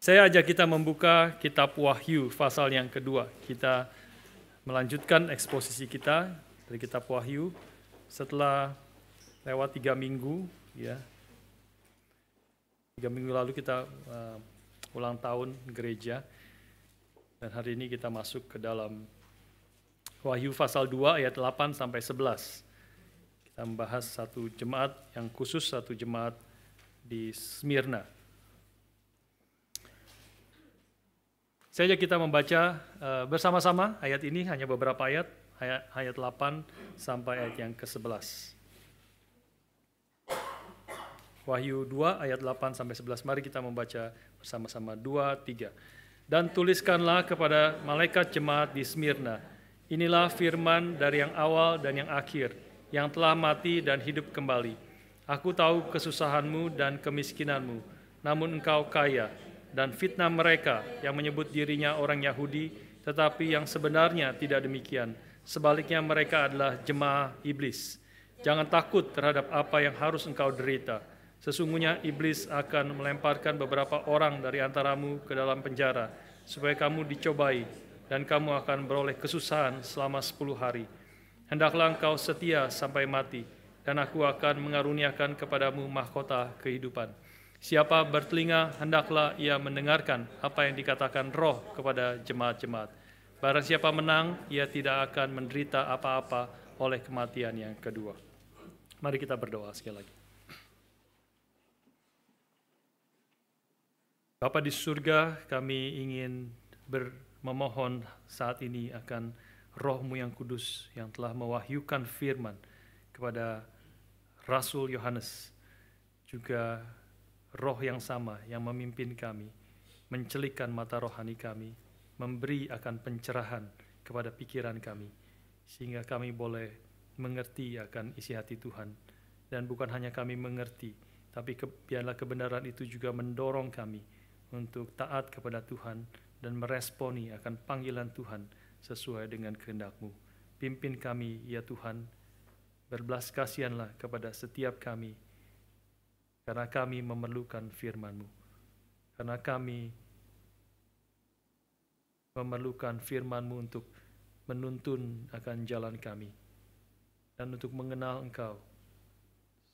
Saya ajak kita membuka kitab Wahyu pasal yang kedua. Kita melanjutkan eksposisi kita dari kitab Wahyu setelah lewat tiga minggu ya. Tiga minggu lalu kita uh, ulang tahun gereja dan hari ini kita masuk ke dalam Wahyu pasal 2 ayat 8 sampai 11. Kita membahas satu jemaat yang khusus, satu jemaat di Smyrna. Saya ajak kita membaca uh, bersama-sama ayat ini hanya beberapa ayat, ayat ayat 8 sampai ayat yang ke-11. Wahyu 2 ayat 8 sampai 11. Mari kita membaca bersama-sama 2 3. Dan tuliskanlah kepada malaikat jemaat di Smyrna. Inilah firman dari yang awal dan yang akhir, yang telah mati dan hidup kembali. Aku tahu kesusahanmu dan kemiskinanmu, namun engkau kaya dan fitnah mereka yang menyebut dirinya orang Yahudi, tetapi yang sebenarnya tidak demikian. Sebaliknya mereka adalah jemaah iblis. Jangan takut terhadap apa yang harus engkau derita. Sesungguhnya iblis akan melemparkan beberapa orang dari antaramu ke dalam penjara, supaya kamu dicobai, dan kamu akan beroleh kesusahan selama sepuluh hari. Hendaklah engkau setia sampai mati, dan aku akan mengaruniakan kepadamu mahkota kehidupan.' Siapa bertelinga, hendaklah ia mendengarkan apa yang dikatakan roh kepada jemaat-jemaat. Barang siapa menang, ia tidak akan menderita apa-apa oleh kematian yang kedua. Mari kita berdoa sekali lagi. Bapa di surga, kami ingin memohon saat ini akan rohmu yang kudus yang telah mewahyukan firman kepada Rasul Yohanes, juga roh yang sama yang memimpin kami, mencelikkan mata rohani kami, memberi akan pencerahan kepada pikiran kami, sehingga kami boleh mengerti akan isi hati Tuhan. Dan bukan hanya kami mengerti, tapi ke, biarlah kebenaran itu juga mendorong kami untuk taat kepada Tuhan dan meresponi akan panggilan Tuhan sesuai dengan kehendakMu. Pimpin kami, ya Tuhan, berbelas kasihanlah kepada setiap kami, karena kami memerlukan firman-Mu. Karena kami memerlukan firman untuk menuntun akan jalan kami dan untuk mengenal Engkau,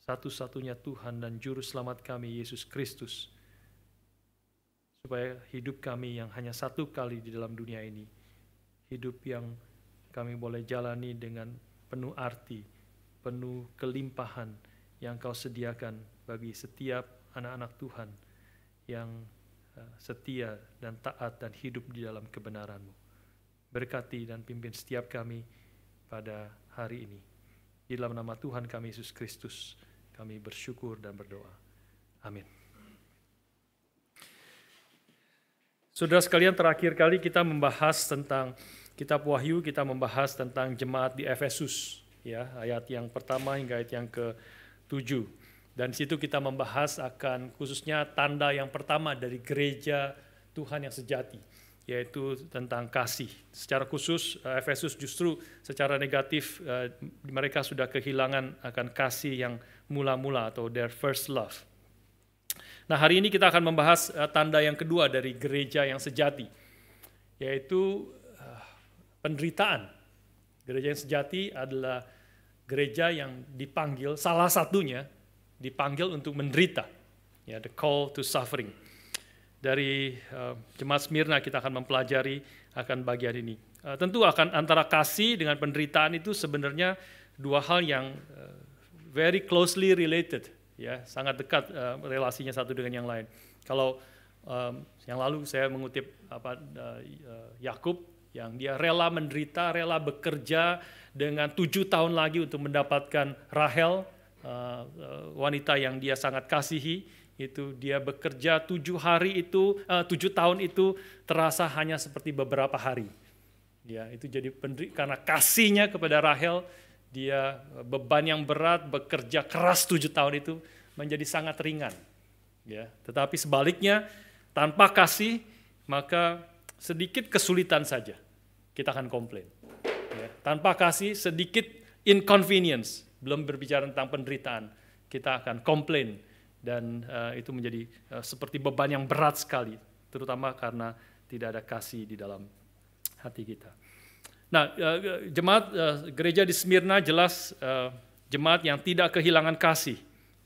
satu-satunya Tuhan dan Juru Selamat kami, Yesus Kristus, supaya hidup kami yang hanya satu kali di dalam dunia ini, hidup yang kami boleh jalani dengan penuh arti, penuh kelimpahan yang Kau sediakan bagi setiap anak-anak Tuhan yang eh, setia dan taat dan hidup di dalam kebenaran-Mu. Berkati dan pimpin setiap kami pada hari ini. Di dalam nama Tuhan kami Yesus Kristus, kami bersyukur dan berdoa. Amin. Saudara sekalian, terakhir kali kita membahas tentang kitab Wahyu, kita membahas tentang jemaat di Efesus, ya, ayat yang pertama hingga ayat yang ke-7. Dan di situ kita membahas akan khususnya tanda yang pertama dari gereja Tuhan yang sejati, yaitu tentang kasih. Secara khusus eh, Efesus justru secara negatif eh, mereka sudah kehilangan akan kasih yang mula-mula atau their first love. Nah, hari ini kita akan membahas eh, tanda yang kedua dari gereja yang sejati, yaitu penderitaan. Gereja yang sejati adalah gereja yang dipanggil salah satunya dipanggil untuk menderita. Ya, the call to suffering. Dari uh, jemaat Smyrna kita akan mempelajari akan bagian ini. Uh, tentu akan antara kasih dengan penderitaan itu sebenarnya dua hal yang uh, very closely related, ya, sangat dekat uh, relasinya satu dengan yang lain. Kalau um, yang lalu saya mengutip apa uh, Yakub yang dia rela menderita, rela bekerja dengan tujuh tahun lagi untuk mendapatkan Rahel, Eh, wanita yang dia sangat kasihi itu dia bekerja tujuh hari itu uh, tujuh tahun itu terasa hanya seperti beberapa hari ya itu jadi penderi, karena kasihnya kepada Rahel dia beban yang berat bekerja keras tujuh tahun itu menjadi sangat ringan ya tetapi sebaliknya tanpa kasih maka sedikit kesulitan saja kita akan komplain ya. tanpa kasih sedikit inconvenience belum berbicara tentang penderitaan, kita akan komplain dan uh, itu menjadi uh, seperti beban yang berat sekali, terutama karena tidak ada kasih di dalam hati kita. Nah, uh, jemaat uh, gereja di Smyrna jelas uh, jemaat yang tidak kehilangan kasih.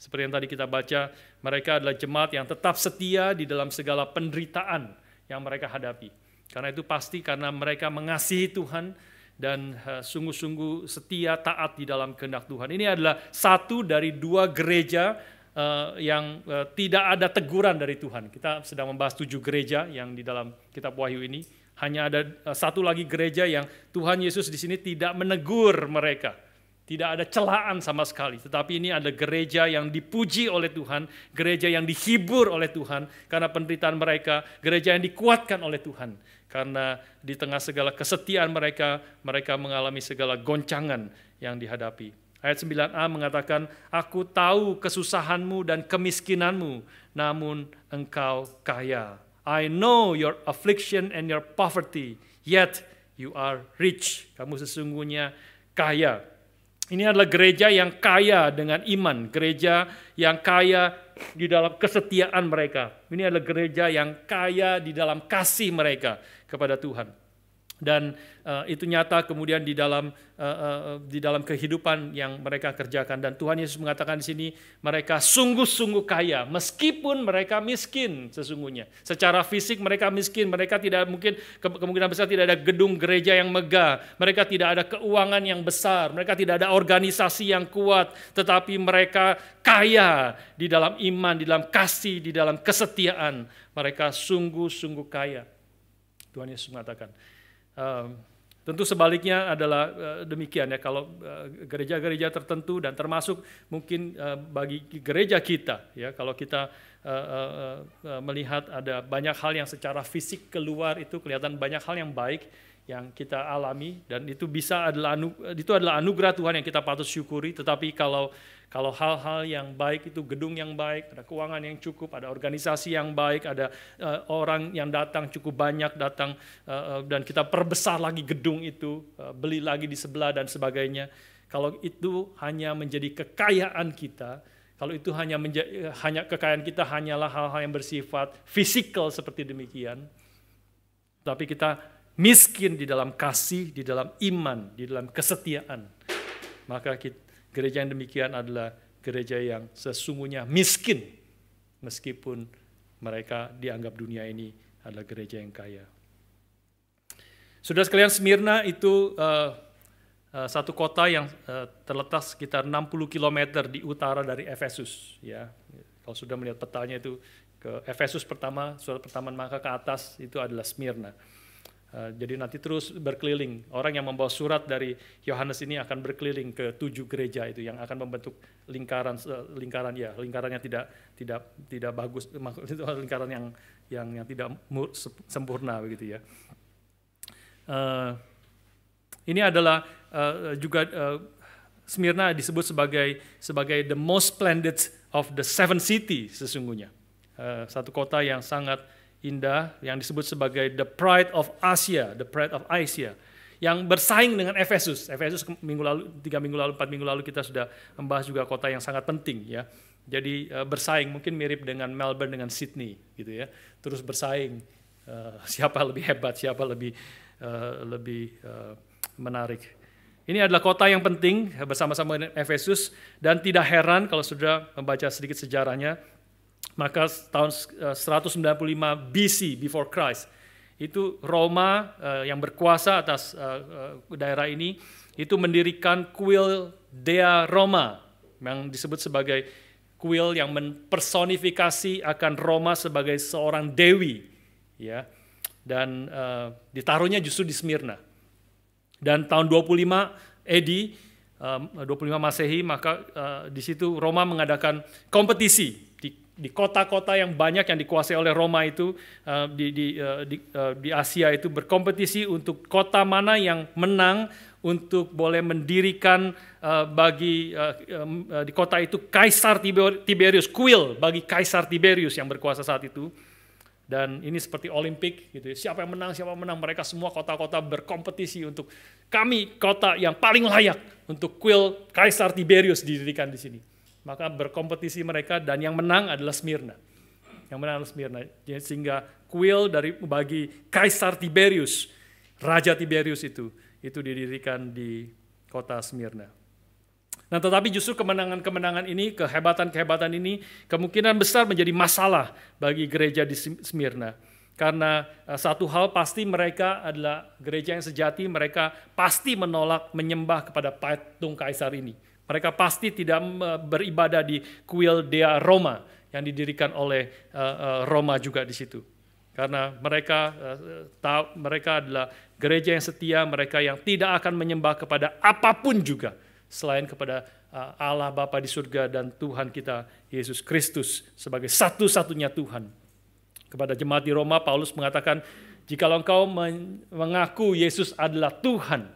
Seperti yang tadi kita baca, mereka adalah jemaat yang tetap setia di dalam segala penderitaan yang mereka hadapi. Karena itu pasti karena mereka mengasihi Tuhan, dan eh, sungguh-sungguh setia taat di dalam kehendak Tuhan. Ini adalah satu dari dua gereja eh, yang eh, tidak ada teguran dari Tuhan. Kita sedang membahas tujuh gereja yang di dalam Kitab Wahyu ini. Hanya ada satu lagi gereja yang Tuhan Yesus di sini tidak menegur mereka. Tidak ada celaan sama sekali, tetapi ini ada gereja yang dipuji oleh Tuhan, gereja yang dihibur oleh Tuhan karena penderitaan mereka, gereja yang dikuatkan oleh Tuhan, karena di tengah segala kesetiaan mereka, mereka mengalami segala goncangan yang dihadapi. Ayat 9a mengatakan, Aku tahu kesusahanmu dan kemiskinanmu, namun engkau kaya. I know your affliction and your poverty, yet you are rich. Kamu sesungguhnya kaya. Ini adalah gereja yang kaya dengan iman, gereja yang kaya di dalam kesetiaan mereka. Ini adalah gereja yang kaya di dalam kasih mereka, kepada Tuhan. Dan uh, itu nyata kemudian di dalam uh, uh, di dalam kehidupan yang mereka kerjakan dan Tuhan Yesus mengatakan di sini mereka sungguh-sungguh kaya meskipun mereka miskin sesungguhnya. Secara fisik mereka miskin, mereka tidak mungkin ke kemungkinan besar tidak ada gedung gereja yang megah, mereka tidak ada keuangan yang besar, mereka tidak ada organisasi yang kuat, tetapi mereka kaya di dalam iman, di dalam kasih, di dalam kesetiaan. Mereka sungguh-sungguh kaya. Tuhan Yesus mengatakan. Um, tentu sebaliknya adalah uh, demikian ya kalau eh, gereja-gereja uh, tertentu dan termasuk mungkin uh, bagi gereja kita ya kalau kita melihat ada banyak hal yang secara fisik keluar itu kelihatan banyak hal yang baik yang kita alami dan itu bisa adalah anu, itu adalah anugerah Tuhan yang kita patut syukuri tetapi kalau kalau hal-hal yang baik itu gedung yang baik, ada keuangan yang cukup, ada organisasi yang baik, ada uh, orang yang datang cukup banyak datang uh, dan kita perbesar lagi gedung itu, uh, beli lagi di sebelah dan sebagainya. Kalau itu hanya menjadi kekayaan kita, kalau itu hanya menjadi, hanya kekayaan kita hanyalah hal-hal yang bersifat fisikal seperti demikian. Tapi kita miskin di dalam kasih, di dalam iman, di dalam kesetiaan. Maka kita, gereja yang demikian adalah gereja yang sesungguhnya miskin meskipun mereka dianggap dunia ini adalah gereja yang kaya. Sudah sekalian Smyrna itu uh, uh, satu kota yang uh, terletak sekitar 60 km di utara dari Efesus ya. Kalau sudah melihat petanya itu ke Efesus pertama, surat pertama maka ke atas itu adalah Smyrna. Eh, jadi nanti terus berkeliling. Orang yang membawa surat dari Yohanes ini akan berkeliling ke tujuh gereja itu yang akan membentuk lingkaran eh, lingkaran ya lingkarannya tidak tidak tidak bagus lingkaran yang yang yang tidak sempurna begitu ya. Eh, ini adalah juga Smyrna disebut sebagai sebagai the most splendid of the seven cities sesungguhnya satu kota yang sangat indah yang disebut sebagai the pride of Asia, the pride of Asia yang bersaing dengan Efesus. Efesus minggu lalu, tiga minggu lalu, empat minggu lalu kita sudah membahas juga kota yang sangat penting ya. Jadi eh, bersaing mungkin mirip dengan Melbourne dengan Sydney gitu ya. Terus bersaing eh, siapa lebih hebat, siapa lebih eh, lebih menarik. Ini adalah kota yang penting bersama-sama dengan Efesus dan tidak heran kalau sudah membaca sedikit sejarahnya maka tahun 195 eh, BC before Christ itu Roma uh, yang berkuasa atas uh, daerah ini itu mendirikan kuil Dea Roma yang disebut sebagai kuil yang mempersonifikasi akan Roma sebagai seorang dewi ya dan uh, ditaruhnya justru di Smyrna dan tahun 25 AD uh, 25 Masehi maka uh, di situ Roma mengadakan kompetisi di kota-kota yang banyak yang dikuasai oleh Roma itu uh, di di, uh, di, uh, di Asia itu berkompetisi untuk kota mana yang menang untuk boleh mendirikan uh, bagi uh, um, uh, di kota itu Kaisar Tiberius kuil bagi Kaisar Tiberius yang berkuasa saat itu dan ini seperti Olimpik gitu ya. siapa yang menang siapa yang menang mereka semua kota-kota berkompetisi untuk kami kota yang paling layak untuk kuil Kaisar Tiberius didirikan di sini maka berkompetisi mereka dan yang menang adalah Smyrna. Yang menang adalah Smyrna. sehingga kuil dari bagi Kaisar Tiberius, Raja Tiberius itu, itu didirikan di kota Smyrna. Nah, tetapi justru kemenangan-kemenangan ini, kehebatan-kehebatan ini kemungkinan besar menjadi masalah bagi gereja di Smyrna. Karena eh, satu hal pasti mereka adalah gereja yang sejati, mereka pasti menolak menyembah kepada patung kaisar ini. Mereka pasti tidak beribadah di kuil Dea Roma yang didirikan oleh eh, eh, Roma juga di situ. Karena mereka eh, tahu mereka adalah gereja yang setia, mereka yang tidak akan menyembah kepada apapun juga selain kepada Allah Bapa di surga dan Tuhan kita Yesus Kristus sebagai satu-satunya Tuhan. Kepada jemaat di Roma Paulus mengatakan, "Jikalau engkau mengaku Yesus adalah Tuhan,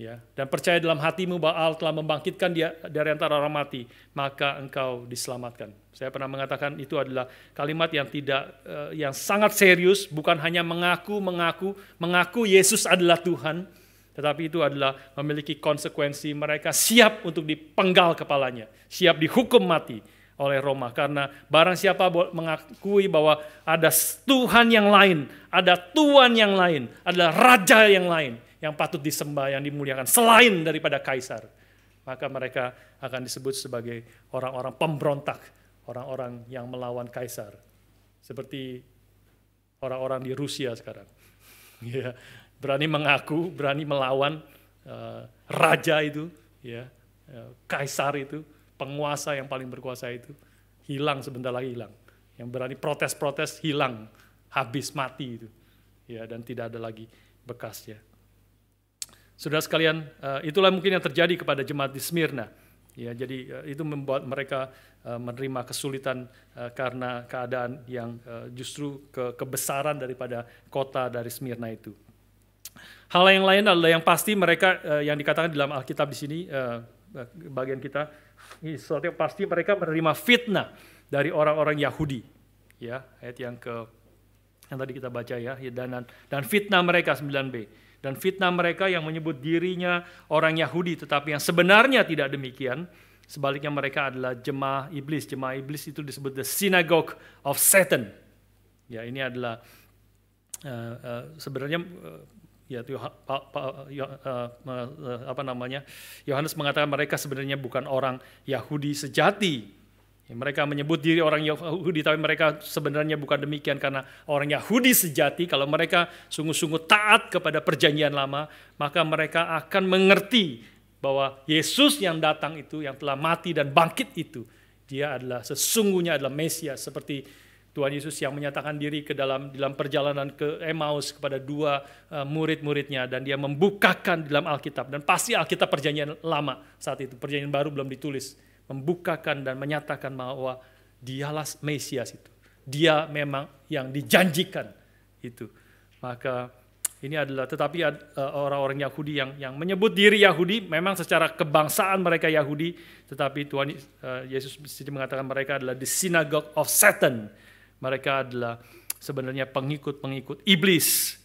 ya dan percaya dalam hatimu bahwa Allah telah membangkitkan dia dari antara orang mati maka engkau diselamatkan saya pernah mengatakan itu adalah kalimat yang tidak uh, yang sangat serius bukan hanya mengaku mengaku mengaku Yesus adalah Tuhan tetapi itu adalah memiliki konsekuensi mereka siap untuk dipenggal kepalanya siap dihukum mati oleh Roma karena barang siapa mengakui bahwa ada Tuhan yang lain, ada Tuhan yang lain, ada raja yang lain yang patut disembah, yang dimuliakan selain daripada kaisar. Maka mereka akan disebut sebagai orang-orang pemberontak, orang-orang yang melawan kaisar. Seperti orang-orang di Rusia sekarang. ya, berani mengaku, berani melawan uh, raja itu, ya, uh, kaisar itu, penguasa yang paling berkuasa itu hilang sebentar lagi hilang. Yang berani protes-protes hilang, habis mati itu. Ya, dan tidak ada lagi bekasnya. Sudah sekalian, eh, itulah mungkin yang terjadi kepada jemaat di Smyrna. Ya, jadi eh, itu membuat mereka eh, menerima kesulitan karena keadaan yang justru ke kebesaran daripada kota dari Smyrna itu. Hal yang lain adalah yang pasti mereka yang dikatakan dalam Alkitab di sini bagian kita ini sesuatu yang pasti mereka menerima fitnah dari orang-orang Yahudi. Ya, ayat yang ke yang tadi kita baca ya, dan dan fitnah mereka 9b dan fitnah mereka yang menyebut dirinya orang Yahudi tetapi yang sebenarnya tidak demikian. Sebaliknya mereka adalah jemaah iblis. Jemaah iblis itu disebut the synagogue of Satan. Ya, ini adalah uh, uh, sebenarnya uh, ya apa namanya Yohanes mengatakan mereka sebenarnya bukan orang Yahudi sejati Ya, mereka menyebut diri orang Yahudi, tapi mereka sebenarnya bukan demikian karena orang Yahudi sejati. Kalau mereka sungguh-sungguh taat kepada Perjanjian Lama, maka mereka akan mengerti bahwa Yesus yang datang itu, yang telah mati dan bangkit itu, dia adalah sesungguhnya adalah Mesias seperti Tuhan Yesus yang menyatakan diri ke dalam dalam perjalanan ke Emmaus kepada dua eh, murid-muridnya dan dia membukakan dalam Alkitab dan pasti Alkitab perjanjian lama saat itu perjanjian baru belum ditulis membukakan dan menyatakan bahwa dialah Mesias itu. Dia memang yang dijanjikan itu. Maka ini adalah tetapi e, orang-orang Yahudi yang yang menyebut diri Yahudi memang secara kebangsaan mereka Yahudi, tetapi Tuhan e, Yesus sendiri mengatakan mereka adalah the synagogue of Satan. Mereka adalah sebenarnya pengikut-pengikut iblis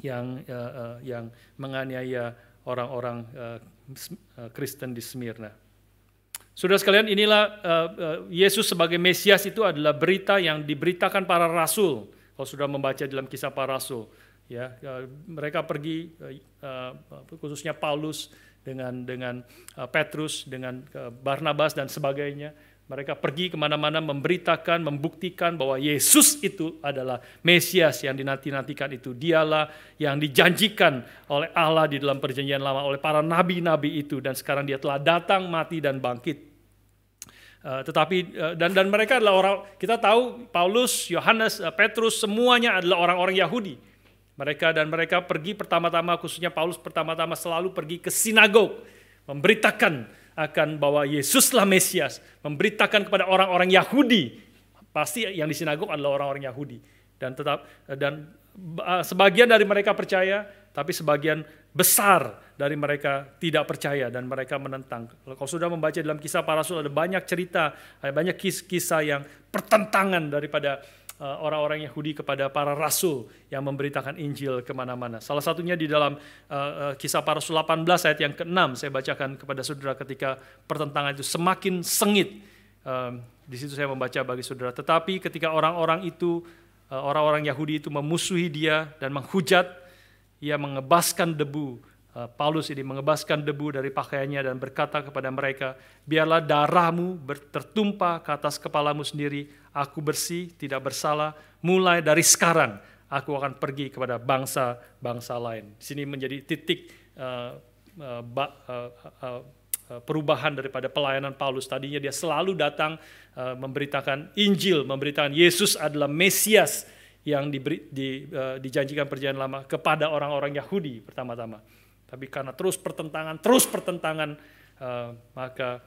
yang e, yang menganiaya orang-orang Kristen di Smyrna. Sudah sekalian, inilah uh, uh, Yesus sebagai Mesias itu adalah berita yang diberitakan para rasul. Kalau sudah membaca dalam kisah para rasul, ya uh, mereka pergi uh, uh, khususnya Paulus dengan dengan uh, Petrus, dengan uh, Barnabas dan sebagainya. Mereka pergi kemana-mana memberitakan, membuktikan bahwa Yesus itu adalah Mesias yang dinanti-nantikan itu. Dialah yang dijanjikan oleh Allah di dalam perjanjian lama, oleh para nabi-nabi itu. Dan sekarang dia telah datang, mati, dan bangkit Eh, tetapi uh, dan dan mereka adalah orang kita tahu Paulus, Yohanes, uh, Petrus semuanya adalah orang-orang Yahudi. Mereka dan mereka pergi pertama-tama khususnya Paulus pertama-tama selalu pergi ke sinagog memberitakan akan bahwa Yesuslah Mesias, memberitakan kepada orang-orang Yahudi. Pasti yang di sinagog adalah orang-orang Yahudi dan tetap dan uh, sebagian dari mereka percaya, tapi sebagian besar dari mereka tidak percaya dan mereka menentang. Kalau sudah membaca dalam kisah para rasul ada banyak cerita, ada banyak kisah yang pertentangan daripada eh, orang-orang Yahudi kepada para rasul yang memberitakan Injil kemana-mana. Salah satunya di dalam uh, kisah para rasul 18 ayat yang ke-6 saya bacakan kepada saudara ketika pertentangan itu semakin sengit. Uh, di situ saya membaca bagi saudara. Tetapi ketika orang-orang itu, orang-orang uh, Yahudi itu memusuhi dia dan menghujat ia mengebaskan debu eh, Paulus ini mengebaskan debu dari pakaiannya dan berkata kepada mereka, biarlah darahmu tertumpah ke atas kepalamu sendiri, aku bersih, tidak bersalah, mulai dari sekarang aku akan pergi kepada bangsa-bangsa lain. Di sini menjadi titik uh, uh, uh, uh, perubahan daripada pelayanan Paulus. Tadinya dia selalu datang uh, memberitakan Injil, memberitakan Yesus adalah Mesias, yang diberi, di, uh, dijanjikan perjanjian lama kepada orang-orang Yahudi pertama-tama. Tapi karena terus pertentangan, terus pertentangan, uh, maka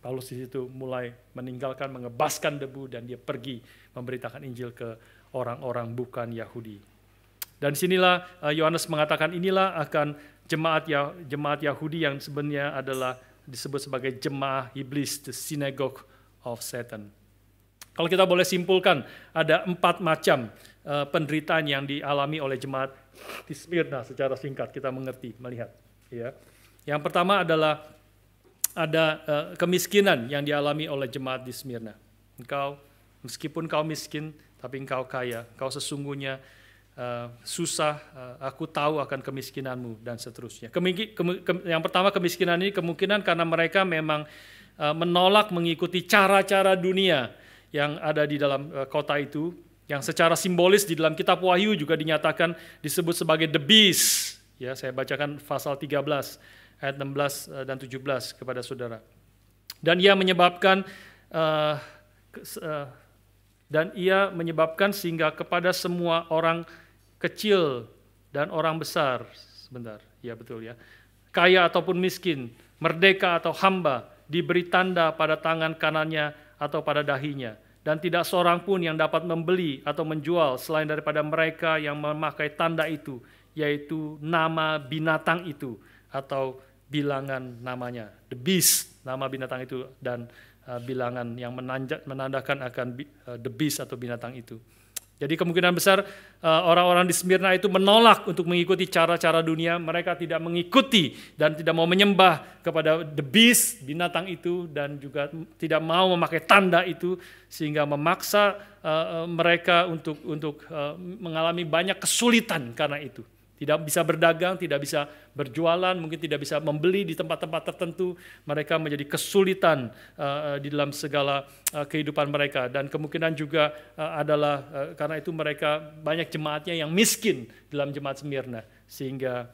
Paulus di situ mulai meninggalkan, mengebaskan debu dan dia pergi memberitakan Injil ke orang-orang bukan Yahudi. Dan sinilah eh, Yohanes uh, mengatakan inilah akan jemaat ya, jemaat Yahudi yang sebenarnya adalah disebut sebagai jemaah iblis, the synagogue of Satan. Kalau kita boleh simpulkan, ada empat macam uh, penderitaan yang dialami oleh jemaat di Smyrna secara singkat kita mengerti melihat. Ya. Yang pertama adalah ada uh, kemiskinan yang dialami oleh jemaat di Smyrna. Engkau meskipun kau miskin, tapi engkau kaya. Kau sesungguhnya uh, susah. Uh, aku tahu akan kemiskinanmu dan seterusnya. Kemi ke ke yang pertama kemiskinan ini kemungkinan karena mereka memang uh, menolak mengikuti cara-cara dunia yang ada di dalam uh, kota itu yang secara simbolis di dalam kitab Wahyu juga dinyatakan disebut sebagai the beast. Ya, saya bacakan pasal 13 ayat 16 eh, dan 17 kepada saudara. Dan ia menyebabkan uh, dan ia menyebabkan sehingga kepada semua orang kecil dan orang besar sebentar ya betul ya kaya ataupun miskin merdeka atau hamba diberi tanda pada tangan kanannya atau pada dahinya. Dan tidak seorang pun yang dapat membeli atau menjual selain daripada mereka yang memakai tanda itu, yaitu nama binatang itu atau bilangan namanya. The beast, nama binatang itu dan uh, bilangan yang menandakan akan uh, the beast atau binatang itu. Jadi kemungkinan besar eh, orang-orang di Smyrna itu menolak untuk mengikuti cara-cara dunia. Mereka tidak mengikuti dan tidak mau menyembah kepada the beast, binatang itu dan juga tidak mau memakai tanda itu sehingga memaksa eh, eh, mereka untuk untuk mengalami banyak kesulitan karena itu. Tidak bisa berdagang, tidak bisa berjualan, mungkin tidak bisa membeli di tempat-tempat tertentu. Mereka menjadi kesulitan uh, di dalam segala uh, kehidupan mereka. Dan kemungkinan juga uh, adalah uh, karena itu mereka banyak jemaatnya yang miskin dalam jemaat semirna Sehingga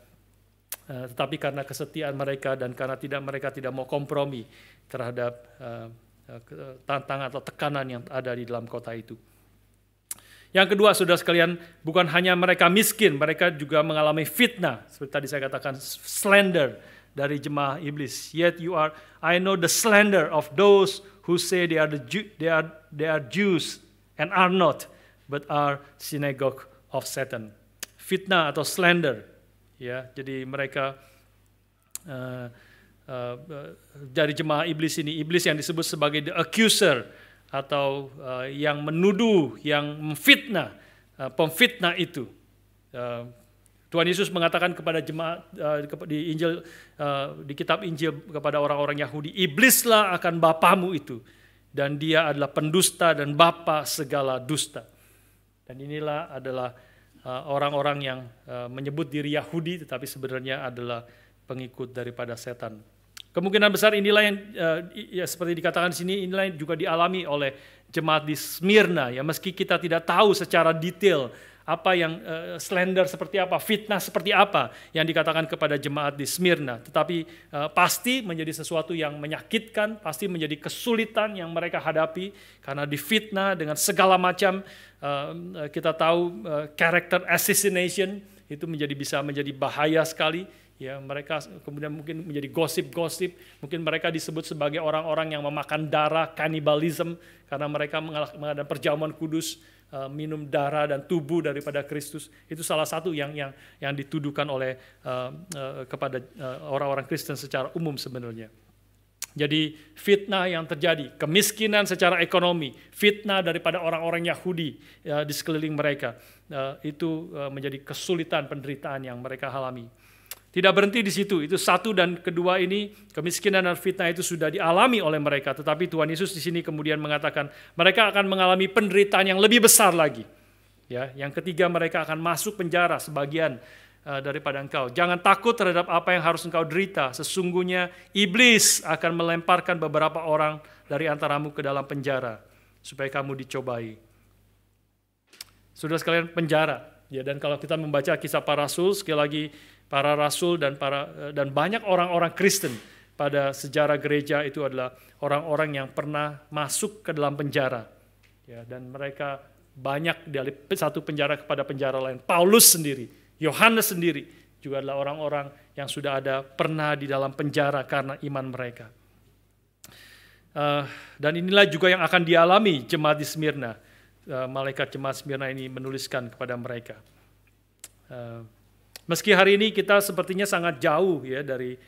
uh, tetapi karena kesetiaan mereka dan karena tidak mereka tidak mau kompromi terhadap uh, tantangan atau tekanan yang ada di dalam kota itu. Yang kedua, sudah sekalian, bukan hanya mereka miskin, mereka juga mengalami fitnah. Seperti tadi saya katakan, slander dari jemaah iblis. Yet you are, I know the slander of those who say they are, the they are, they are Jews and are not, but are synagogue of Satan. Fitnah atau slander. ya. Jadi mereka uh, uh, dari jemaah iblis ini, iblis yang disebut sebagai the accuser, atau uh, yang menuduh, yang memfitnah, uh, pemfitnah itu. Uh, Tuhan Yesus mengatakan kepada jemaat uh, di Injil uh, di kitab Injil kepada orang-orang Yahudi, iblislah akan bapamu itu dan dia adalah pendusta dan bapa segala dusta. Dan inilah adalah orang orang-orang yang uh, menyebut diri Yahudi tetapi sebenarnya adalah pengikut daripada setan. Kemungkinan besar inilah yang uh, ya seperti dikatakan di sini inilah yang juga dialami oleh jemaat di Smyrna ya meski kita tidak tahu secara detail apa yang uh, slender seperti apa, fitnah seperti apa yang dikatakan kepada jemaat di Smyrna, tetapi uh, pasti menjadi sesuatu yang menyakitkan, pasti menjadi kesulitan yang mereka hadapi karena difitnah dengan segala macam uh, kita tahu uh, character assassination itu menjadi bisa menjadi bahaya sekali ya mereka kemudian mungkin menjadi gosip-gosip mungkin mereka disebut sebagai orang-orang yang memakan darah kanibalisme karena mereka mengadakan perjamuan kudus eh, minum darah dan tubuh daripada Kristus itu salah satu yang yang yang dituduhkan oleh uh, uh, kepada orang-orang Kristen secara umum sebenarnya jadi fitnah yang terjadi, kemiskinan secara ekonomi, fitnah daripada orang-orang Yahudi uh, di sekeliling mereka, itu menjadi kesulitan penderitaan yang mereka alami. Tidak berhenti di situ. Itu satu dan kedua ini kemiskinan dan fitnah itu sudah dialami oleh mereka. Tetapi Tuhan Yesus di sini kemudian mengatakan mereka akan mengalami penderitaan yang lebih besar lagi. Ya, yang ketiga mereka akan masuk penjara sebagian uh, daripada engkau. Jangan takut terhadap apa yang harus engkau derita. Sesungguhnya iblis akan melemparkan beberapa orang dari antaramu ke dalam penjara supaya kamu dicobai. Sudah sekalian penjara. Ya, dan kalau kita membaca kisah para rasul sekali lagi para rasul dan para eh, dan banyak orang-orang Kristen pada sejarah gereja itu adalah orang-orang yang pernah masuk ke dalam penjara ya dan mereka banyak dari satu penjara kepada penjara lain Paulus sendiri Yohanes sendiri juga adalah orang-orang yang sudah ada pernah di dalam penjara karena iman mereka uh, dan inilah juga yang akan dialami jemaat di Smyrna eh, malaikat jemaat Smyrna ini menuliskan kepada mereka. Meski hari ini kita sepertinya sangat jauh ya dari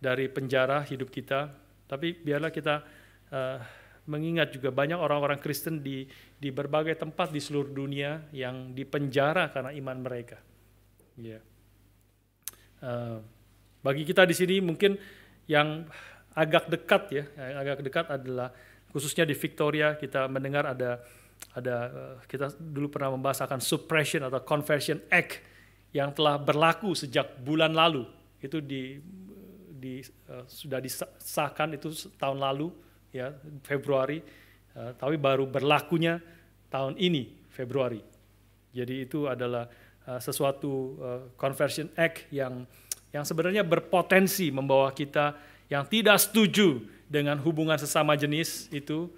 dari penjara hidup kita, tapi biarlah kita uh, mengingat juga banyak orang-orang Kristen di di berbagai tempat di seluruh dunia yang dipenjara karena iman mereka. Yeah. Ya. Uh, bagi kita di sini mungkin yang agak dekat ya, yang agak dekat adalah khususnya di Victoria kita mendengar ada ada eh, kita dulu pernah membahas akan suppression atau conversion act yang telah berlaku sejak bulan lalu itu di, di uh, sudah disahkan itu tahun lalu ya Februari uh, tapi baru berlakunya tahun ini Februari. Jadi itu adalah uh, sesuatu uh, conversion act yang yang sebenarnya berpotensi membawa kita yang tidak setuju dengan hubungan sesama jenis itu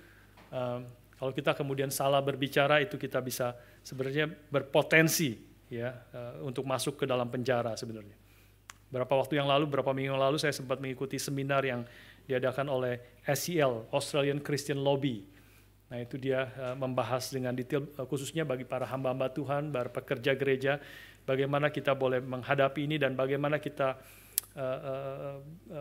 uh, kalau kita kemudian salah berbicara itu kita bisa sebenarnya berpotensi ya eh, untuk masuk ke dalam penjara sebenarnya. Berapa waktu yang lalu, berapa minggu yang lalu saya sempat mengikuti seminar yang diadakan oleh SEL, Australian Christian Lobby. Nah itu dia eh, membahas dengan detail eh, khususnya bagi para hamba-hamba Tuhan, para pekerja gereja, bagaimana kita boleh menghadapi ini dan bagaimana kita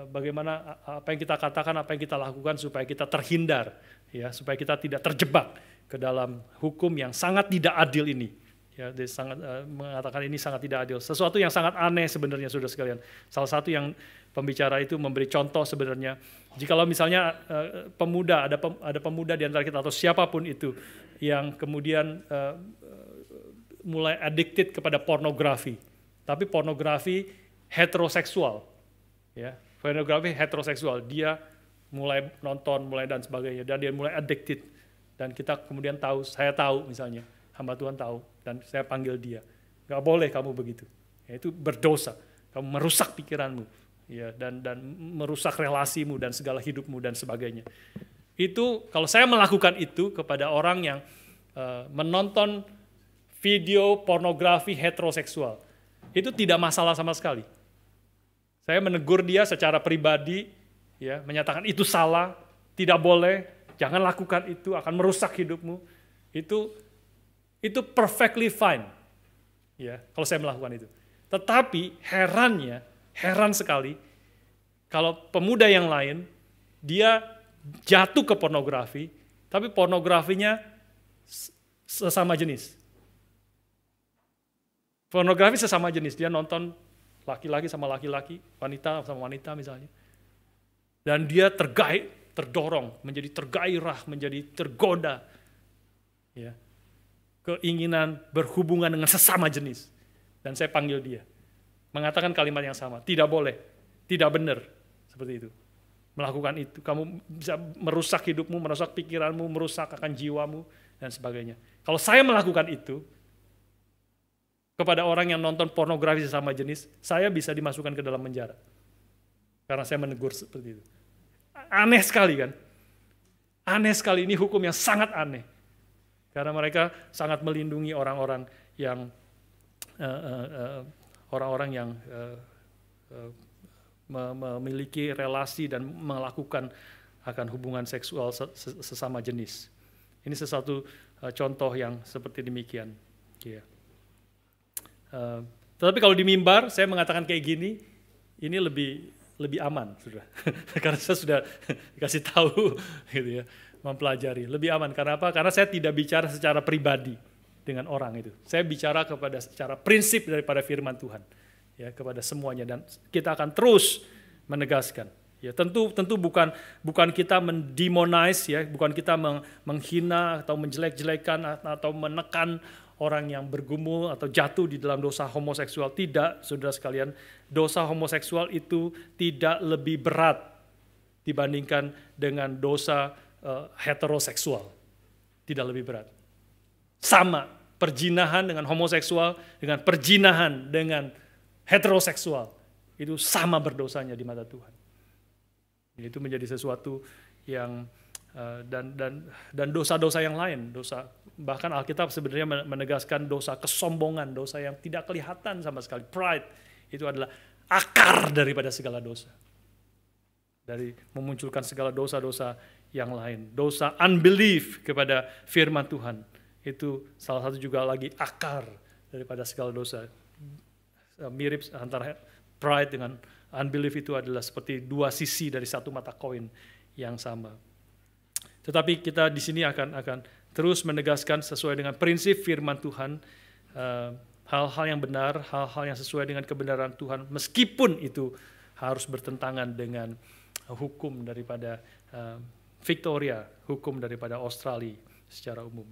bagaimana apa yang kita katakan, apa yang kita lakukan supaya kita terhindar, ya supaya kita tidak terjebak ke dalam hukum yang sangat tidak adil ini ya dia sangat uh, mengatakan ini sangat tidak adil sesuatu yang sangat aneh sebenarnya sudah sekalian salah satu yang pembicara itu memberi contoh sebenarnya jikalau misalnya uh, pemuda ada pem, ada pemuda di antara kita atau siapapun itu yang kemudian uh, mulai addicted kepada pornografi tapi pornografi heteroseksual ya pornografi heteroseksual dia mulai nonton mulai dan sebagainya dan dia mulai addicted dan kita kemudian tahu saya tahu misalnya hamba Tuhan tahu dan saya panggil dia. Gak boleh kamu begitu. Ya, itu berdosa. Kamu merusak pikiranmu ya dan dan merusak relasimu dan segala hidupmu dan sebagainya. Itu kalau saya melakukan itu kepada orang yang uh, menonton video pornografi heteroseksual, itu tidak masalah sama sekali. Saya menegur dia secara pribadi ya, menyatakan itu salah, tidak boleh, jangan lakukan itu akan merusak hidupmu. Itu itu perfectly fine. Ya, kalau saya melakukan itu. Tetapi herannya, heran sekali kalau pemuda yang lain dia jatuh ke pornografi, tapi pornografinya sesama jenis. Pornografi sesama jenis, dia nonton laki-laki sama laki-laki, wanita sama wanita misalnya. Dan dia tergait, terdorong, menjadi tergairah, menjadi tergoda. Ya keinginan berhubungan dengan sesama jenis. Dan saya panggil dia. Mengatakan kalimat yang sama. Tidak boleh. Tidak benar. Seperti itu. Melakukan itu. Kamu bisa merusak hidupmu, merusak pikiranmu, merusak akan jiwamu, dan sebagainya. Kalau saya melakukan itu, kepada orang yang nonton pornografi sesama jenis, saya bisa dimasukkan ke dalam penjara. Karena saya menegur seperti itu. Aneh sekali kan? Aneh sekali, ini hukum yang sangat aneh karena mereka sangat melindungi orang-orang yang eh, eh, eh, orang-orang uh, uh, yang uh, uh, memiliki relasi dan melakukan akan hubungan seksual sesama jenis. Ini sesuatu contoh yang seperti demikian. Yeah. Iya. Uh, tetapi kalau di mimbar saya mengatakan kayak gini, ini lebih lebih aman sudah karena saya sudah dikasih tahu gitu ya mempelajari. Lebih aman karena apa? Karena saya tidak bicara secara pribadi dengan orang itu. Saya bicara kepada secara prinsip daripada firman Tuhan ya kepada semuanya dan kita akan terus menegaskan. Ya, tentu tentu bukan bukan kita mendemonize ya, bukan kita meng, menghina atau menjelek-jelekan atau menekan orang yang bergumul atau jatuh di dalam dosa homoseksual. Tidak, Saudara sekalian, dosa homoseksual itu tidak lebih berat dibandingkan dengan dosa uh, eh, heteroseksual. Tidak lebih berat. Sama perjinahan dengan homoseksual, dengan perjinahan dengan heteroseksual. Itu sama berdosanya di mata Tuhan. Itu menjadi sesuatu yang uh, dan dan dan dosa-dosa yang lain, dosa bahkan Alkitab sebenarnya menegaskan dosa kesombongan, dosa yang tidak kelihatan sama sekali. Pride itu adalah akar daripada segala dosa. Dari memunculkan segala dosa-dosa yang lain. Dosa unbelief kepada firman Tuhan. Itu salah satu juga lagi akar daripada segala dosa. Eh, mirip antara pride dengan unbelief itu adalah seperti dua sisi dari satu mata koin yang sama. Tetapi kita di sini akan akan terus menegaskan sesuai dengan prinsip firman Tuhan eh, hal-hal yang benar, hal-hal yang sesuai dengan kebenaran Tuhan meskipun itu harus bertentangan dengan hukum daripada eh, Victoria, hukum daripada Australia secara umum.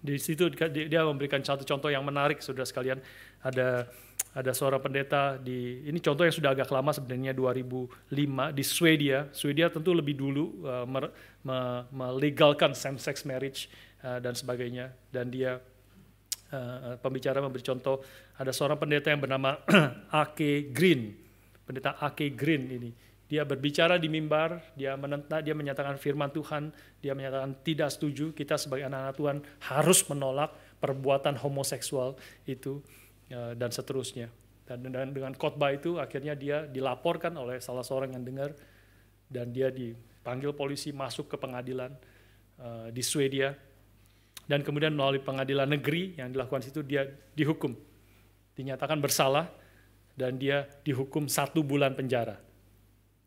Di situ dia memberikan satu contoh yang menarik, saudara sekalian. Ada ada seorang pendeta di ini contoh yang sudah agak lama sebenarnya 2005 di Swedia. Swedia tentu lebih dulu uh, mer, me, melegalkan same sex marriage uh, dan sebagainya. Dan dia uh, uh, pembicara memberi contoh ada seorang pendeta yang bernama Ake Green. Pendeta Ake Green ini dia berbicara di mimbar, dia menentang, dia menyatakan firman Tuhan, dia menyatakan tidak setuju. Kita sebagai anak-anak Tuhan harus menolak perbuatan homoseksual itu eh, dan seterusnya. Dan, dengan khotbah itu akhirnya dia dilaporkan oleh salah seorang yang dengar dan dia dipanggil polisi masuk ke pengadilan eh, di Swedia dan kemudian melalui pengadilan negeri yang dilakukan situ dia dihukum dinyatakan bersalah dan dia dihukum satu bulan penjara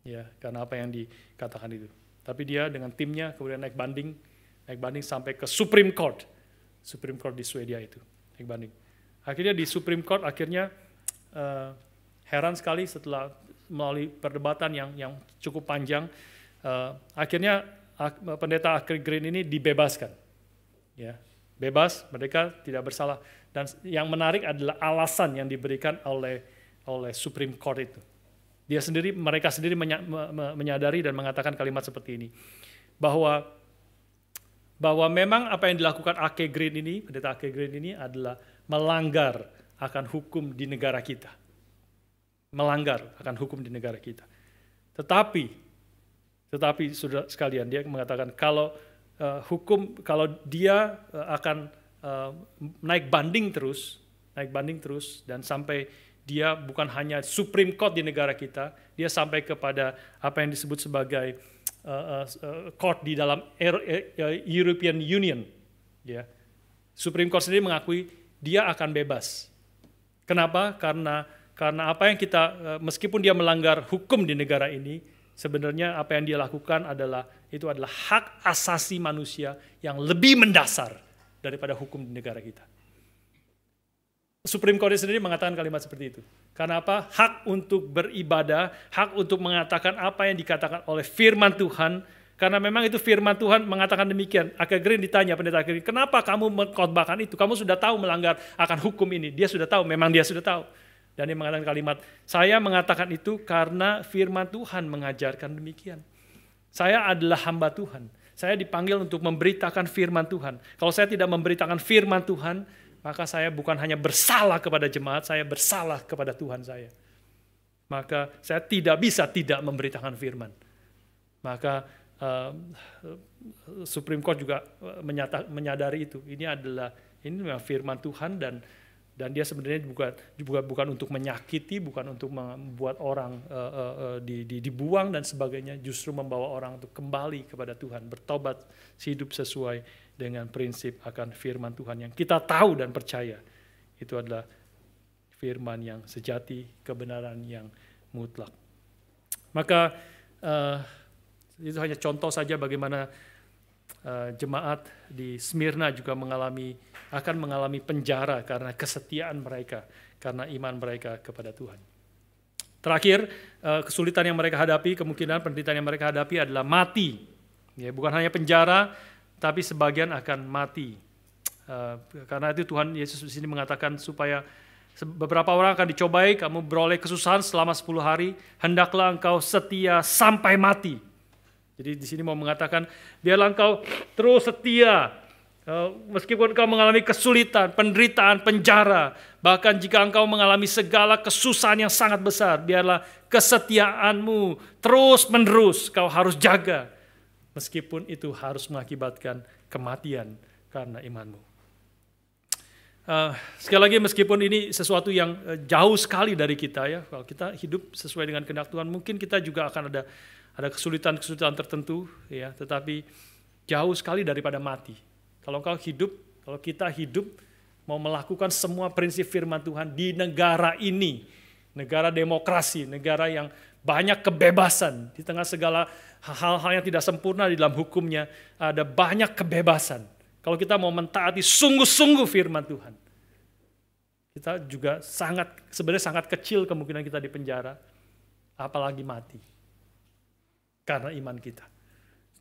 ya karena apa yang dikatakan itu. Tapi dia dengan timnya kemudian naik banding, naik banding sampai ke Supreme Court, Supreme Court di Swedia itu naik banding. Akhirnya di Supreme Court akhirnya uh, heran sekali setelah melalui perdebatan yang yang cukup panjang, uh, akhirnya ak pendeta akhir Green ini dibebaskan, ya bebas, mereka tidak bersalah. Dan yang menarik adalah alasan yang diberikan oleh oleh Supreme Court itu dia sendiri, mereka sendiri menyadari dan mengatakan kalimat seperti ini, bahwa bahwa memang apa yang dilakukan AK Green ini, pendeta AK Green ini adalah melanggar akan hukum di negara kita. Melanggar akan hukum di negara kita. Tetapi, tetapi sudah sekalian dia mengatakan kalau uh, hukum kalau dia uh, akan uh, naik banding terus, naik banding terus dan sampai dia bukan hanya Supreme Court di negara kita, dia sampai kepada apa yang disebut sebagai uh, uh, uh court di dalam e, e, European Union. Ya. Supreme Court sendiri mengakui dia akan bebas. Kenapa? Karena karena apa yang kita uh, meskipun dia melanggar hukum di negara ini, sebenarnya apa yang dia lakukan adalah itu adalah hak asasi manusia yang lebih mendasar daripada hukum di negara kita. Supreme Court sendiri mengatakan kalimat seperti itu. Karena apa? Hak untuk beribadah, hak untuk mengatakan apa yang dikatakan oleh firman Tuhan, karena memang itu firman Tuhan mengatakan demikian. Aka Green ditanya pendeta Green, kenapa kamu mengkotbahkan itu? Kamu sudah tahu melanggar akan hukum ini. Dia sudah tahu, memang dia sudah tahu. Dan dia mengatakan kalimat, saya mengatakan itu karena firman Tuhan mengajarkan demikian. Saya adalah hamba Tuhan. Saya dipanggil untuk memberitakan firman Tuhan. Kalau saya tidak memberitakan firman Tuhan, maka saya bukan hanya bersalah kepada jemaat, saya bersalah kepada Tuhan saya. Maka saya tidak bisa tidak memberitakan firman. Maka uh, Supreme Court juga eh, menyata, menyadari itu. Ini adalah ini memang firman Tuhan dan dan dia sebenarnya bukan bukan bukan untuk menyakiti, bukan untuk membuat orang uh, di, di, dibuang dan sebagainya, justru membawa orang untuk kembali kepada Tuhan, bertobat, hidup sesuai dengan prinsip akan firman Tuhan yang kita tahu dan percaya. Itu adalah firman yang sejati, kebenaran yang mutlak. Maka uh, itu hanya contoh saja bagaimana uh, jemaat di Smyrna juga mengalami akan mengalami penjara karena kesetiaan mereka, karena iman mereka kepada Tuhan. Terakhir, eh, kesulitan yang mereka hadapi, kemungkinan penderitaan yang mereka hadapi adalah mati. Ya, bukan hanya penjara, tapi sebagian akan mati. Uh, karena itu Tuhan Yesus di sini mengatakan supaya beberapa orang akan dicobai, kamu beroleh kesusahan selama 10 hari, hendaklah engkau setia sampai mati. Jadi di sini mau mengatakan, biarlah engkau terus setia eh, meskipun engkau mengalami kesulitan, penderitaan, penjara, bahkan jika engkau mengalami segala kesusahan yang sangat besar, biarlah kesetiaanmu terus-menerus kau harus jaga meskipun itu harus mengakibatkan kematian karena imanmu. Uh, sekali lagi meskipun ini sesuatu yang eh, jauh sekali dari kita ya, kalau kita hidup sesuai dengan kehendak Tuhan, mungkin kita juga akan ada ada kesulitan-kesulitan tertentu ya, tetapi jauh sekali daripada mati. Kalau kau hidup, kalau kita hidup mau melakukan semua prinsip firman Tuhan di negara ini, negara demokrasi, negara yang banyak kebebasan di tengah segala hal-hal yang tidak sempurna di dalam hukumnya. Ada banyak kebebasan. Kalau kita mau mentaati sungguh-sungguh firman Tuhan. Kita juga sangat sebenarnya sangat kecil kemungkinan kita di penjara apalagi mati karena iman kita.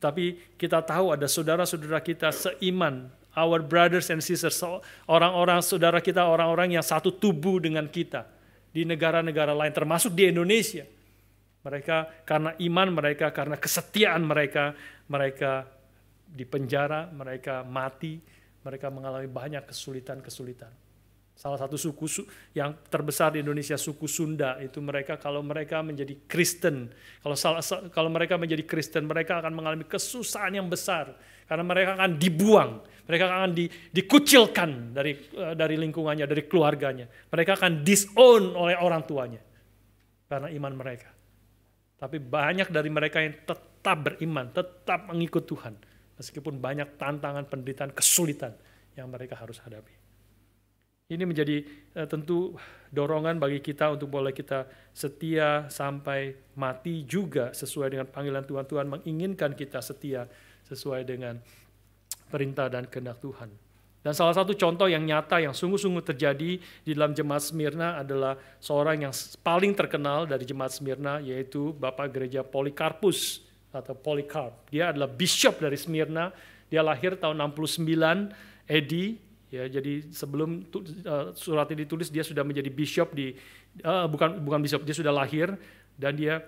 Tapi kita tahu ada saudara-saudara kita seiman, our brothers and sisters, orang-orang saudara kita, orang-orang yang satu tubuh dengan kita di negara-negara lain termasuk di Indonesia mereka karena iman mereka, karena kesetiaan mereka, mereka penjara mereka mati, mereka mengalami banyak kesulitan-kesulitan. Salah satu suku su yang terbesar di Indonesia suku Sunda itu mereka kalau mereka menjadi Kristen, kalau salah kalau mereka menjadi Kristen mereka akan mengalami kesusahan yang besar karena mereka akan dibuang, mereka akan di, dikucilkan dari eh, dari lingkungannya, dari keluarganya. Mereka akan disown oleh orang tuanya karena iman mereka. Tapi banyak dari mereka yang tetap beriman, tetap mengikut Tuhan. Meskipun banyak tantangan, penderitaan, kesulitan yang mereka harus hadapi. Ini menjadi uh, tentu dorongan bagi kita untuk boleh kita setia sampai mati juga sesuai dengan panggilan Tuhan. Tuhan menginginkan kita setia sesuai dengan perintah dan kehendak Tuhan. Dan salah satu contoh yang nyata yang sungguh-sungguh terjadi di dalam jemaat Smyrna adalah seorang yang paling terkenal dari jemaat Smyrna yaitu Bapak Gereja Polikarpus atau Polikarp. Dia adalah bishop dari Smyrna. Dia lahir tahun 69 AD ya jadi sebelum tu, uh, surat ini ditulis dia sudah menjadi bishop di uh, bukan bukan bishop dia sudah lahir dan dia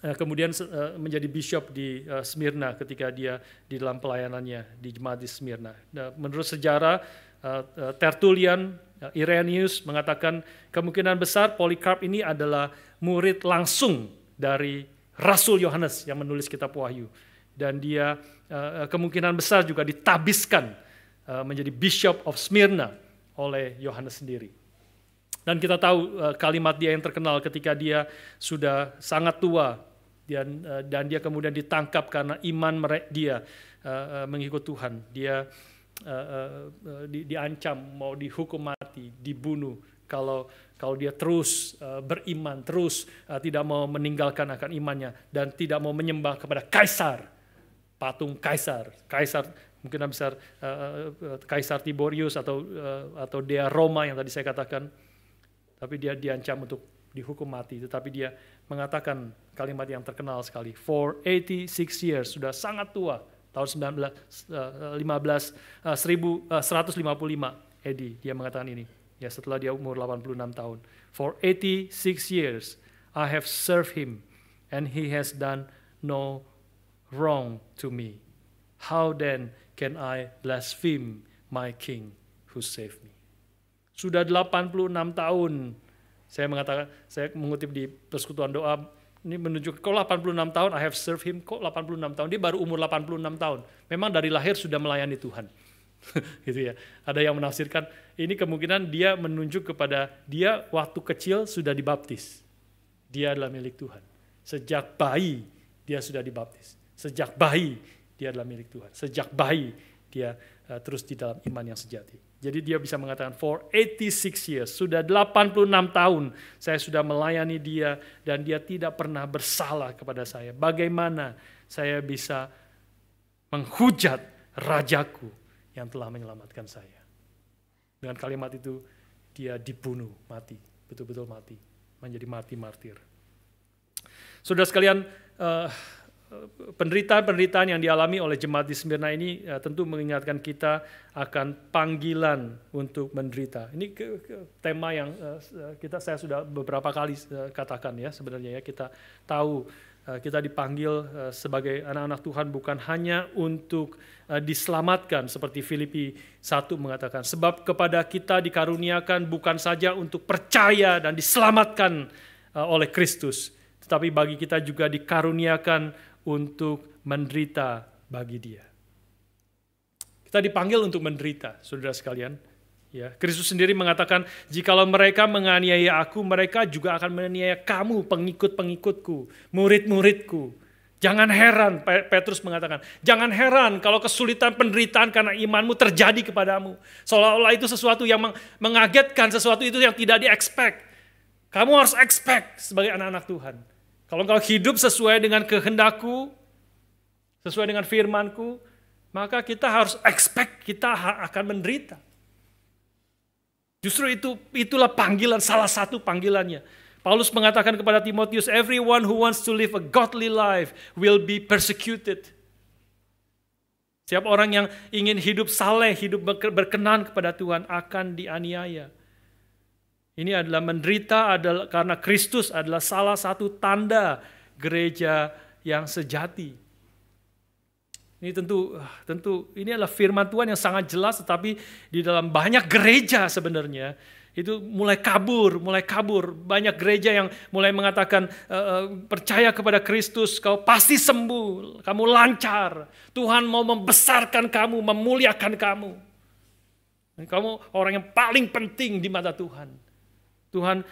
Eh, kemudian eh, menjadi bishop di eh, Smyrna ketika dia di dalam pelayanannya di jemaat di Smyrna. Nah, menurut sejarah Tertullian Irenaeus mengatakan kemungkinan besar Polikarp ini adalah murid langsung dari Rasul Yohanes yang menulis kitab Wahyu dan dia kemungkinan besar juga ditabiskan menjadi bishop of Smyrna oleh Yohanes sendiri. Dan kita tahu kalimat dia yang terkenal ketika dia sudah sangat tua dan eh, dan dia kemudian ditangkap karena iman mereka dia uh, mengikut Tuhan dia diancam mau dihukum mati dibunuh kalau kalau dia terus beriman terus tidak mau meninggalkan akan imannya dan tidak mau menyembah kepada kaisar patung kaisar kaisar mungkin besar kaisar Tiberius atau atau dia Roma yang tadi saya katakan tapi dia diancam untuk dihukum mati tetapi dia mengatakan kalimat yang terkenal sekali. For 86 years, sudah sangat tua, tahun 19, 15, 1155 AD, dia mengatakan ini. Ya, setelah dia umur 86 tahun. For 86 years, I have served him, and he has done no wrong to me. How then can I blaspheme my king who saved me? Sudah 86 tahun saya mengatakan saya mengutip di persekutuan doa ini menunjuk kok 86 tahun, I have served him kok 86 tahun. Dia baru umur 86 tahun. Memang dari lahir sudah melayani Tuhan. gitu ya. Ada yang menafsirkan ini kemungkinan dia menunjuk kepada dia waktu kecil sudah dibaptis. Dia adalah milik Tuhan. Sejak bayi dia sudah dibaptis. Sejak bayi dia adalah milik Tuhan. Sejak bayi dia uh, terus di dalam iman yang sejati. Jadi dia bisa mengatakan for 86 years, sudah 86 tahun saya sudah melayani dia dan dia tidak pernah bersalah kepada saya. Bagaimana saya bisa menghujat rajaku yang telah menyelamatkan saya. Dengan kalimat itu dia dibunuh, mati, betul-betul mati, menjadi mati martir. Sudah sekalian, uh, penderitaan-penderitaan yang dialami oleh jemaat di Smyrna ini uh, tentu mengingatkan kita akan panggilan untuk menderita. Ini ke, ke, tema yang uh, kita saya sudah beberapa kali uh, katakan ya sebenarnya ya kita tahu kita dipanggil sebagai anak-anak Tuhan bukan hanya untuk diselamatkan seperti Filipi 1 mengatakan sebab kepada kita dikaruniakan bukan saja untuk percaya dan diselamatkan oleh Kristus tetapi bagi kita juga dikaruniakan untuk menderita bagi dia. Kita dipanggil untuk menderita, saudara sekalian. Ya, Kristus sendiri mengatakan, jikalau mereka menganiaya aku, mereka juga akan menganiaya kamu, pengikut-pengikutku, murid-muridku. Jangan heran, Petrus mengatakan, jangan heran kalau kesulitan penderitaan karena imanmu terjadi kepadamu. Seolah-olah itu sesuatu yang mengagetkan, sesuatu itu yang tidak di Kamu harus expect sebagai anak-anak Tuhan kalau engkau hidup sesuai dengan kehendakku, sesuai dengan firmanku, maka kita harus expect kita akan menderita. Justru itu itulah panggilan salah satu panggilannya. Paulus mengatakan kepada Timotius, everyone who wants to live a godly life will be persecuted. Siapa orang yang ingin hidup saleh, hidup berkenan kepada Tuhan akan dianiaya. Ini adalah menderita adalah karena Kristus adalah salah satu tanda gereja yang sejati. Ini tentu ah, tentu ini adalah firman Tuhan yang sangat jelas tetapi di dalam banyak gereja sebenarnya itu mulai kabur, mulai kabur. Banyak gereja yang mulai mengatakan eh, eh, percaya kepada Kristus, kau pasti sembuh, kamu lancar. Tuhan mau membesarkan kamu, memuliakan kamu. Kamu orang yang paling penting di mata Tuhan. Tuhan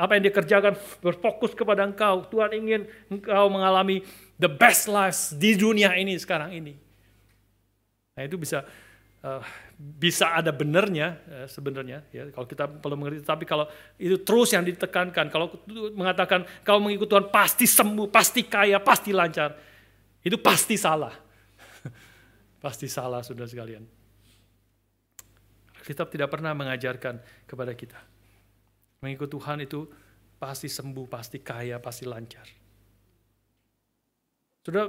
apa yang dikerjakan berfokus kepada engkau. Tuhan ingin engkau mengalami the best life di dunia ini sekarang ini. Nah itu bisa uh, bisa ada benernya uh, sebenarnya ya kalau kita perlu mengerti. Tapi kalau itu terus yang ditekankan, kalau mengatakan kau mengikut Tuhan pasti sembuh, pasti kaya, pasti lancar, itu pasti salah. pasti salah sudah sekalian. Alkitab tidak pernah mengajarkan kepada kita Mengikut Tuhan itu pasti sembuh, pasti kaya, pasti lancar. Sudah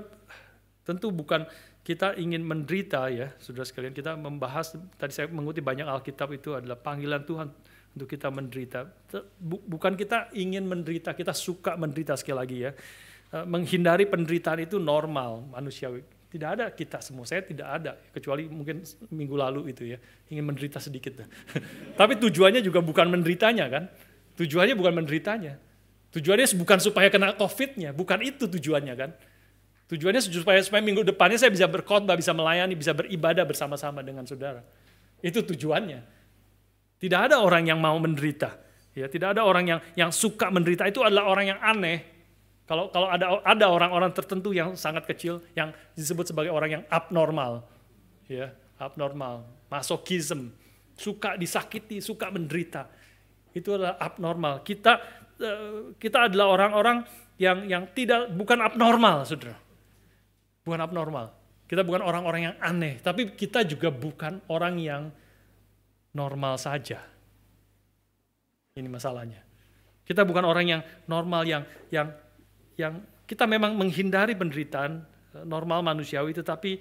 tentu bukan kita ingin menderita ya, sudah sekalian. Kita membahas, tadi saya mengutip banyak Alkitab itu adalah panggilan Tuhan untuk kita menderita. Bukan kita ingin menderita, kita suka menderita sekali lagi ya. Eh, menghindari penderitaan itu normal manusiawi tidak ada kita semua, saya tidak ada, kecuali mungkin minggu lalu itu ya, ingin menderita sedikit. Tapi tujuannya juga bukan menderitanya kan, tujuannya bukan menderitanya. Tujuannya bukan supaya kena covidnya bukan itu tujuannya kan. Tujuannya supaya, supaya minggu depannya saya bisa berkhotbah, bisa melayani, bisa beribadah bersama-sama dengan saudara. Itu tujuannya. Tidak ada orang yang mau menderita. Ya, tidak ada orang yang yang suka menderita itu adalah orang yang aneh, kalau kalau ada ada orang-orang tertentu yang sangat kecil yang disebut sebagai orang yang abnormal, ya abnormal, masokisme, suka disakiti, suka menderita, itu adalah abnormal. Kita eh, kita adalah orang-orang yang yang tidak bukan abnormal, saudara, bukan abnormal. Kita bukan orang-orang yang aneh, tapi kita juga bukan orang yang normal saja. Ini masalahnya. Kita bukan orang yang normal yang yang yang kita memang menghindari penderitaan eh, normal manusiawi tetapi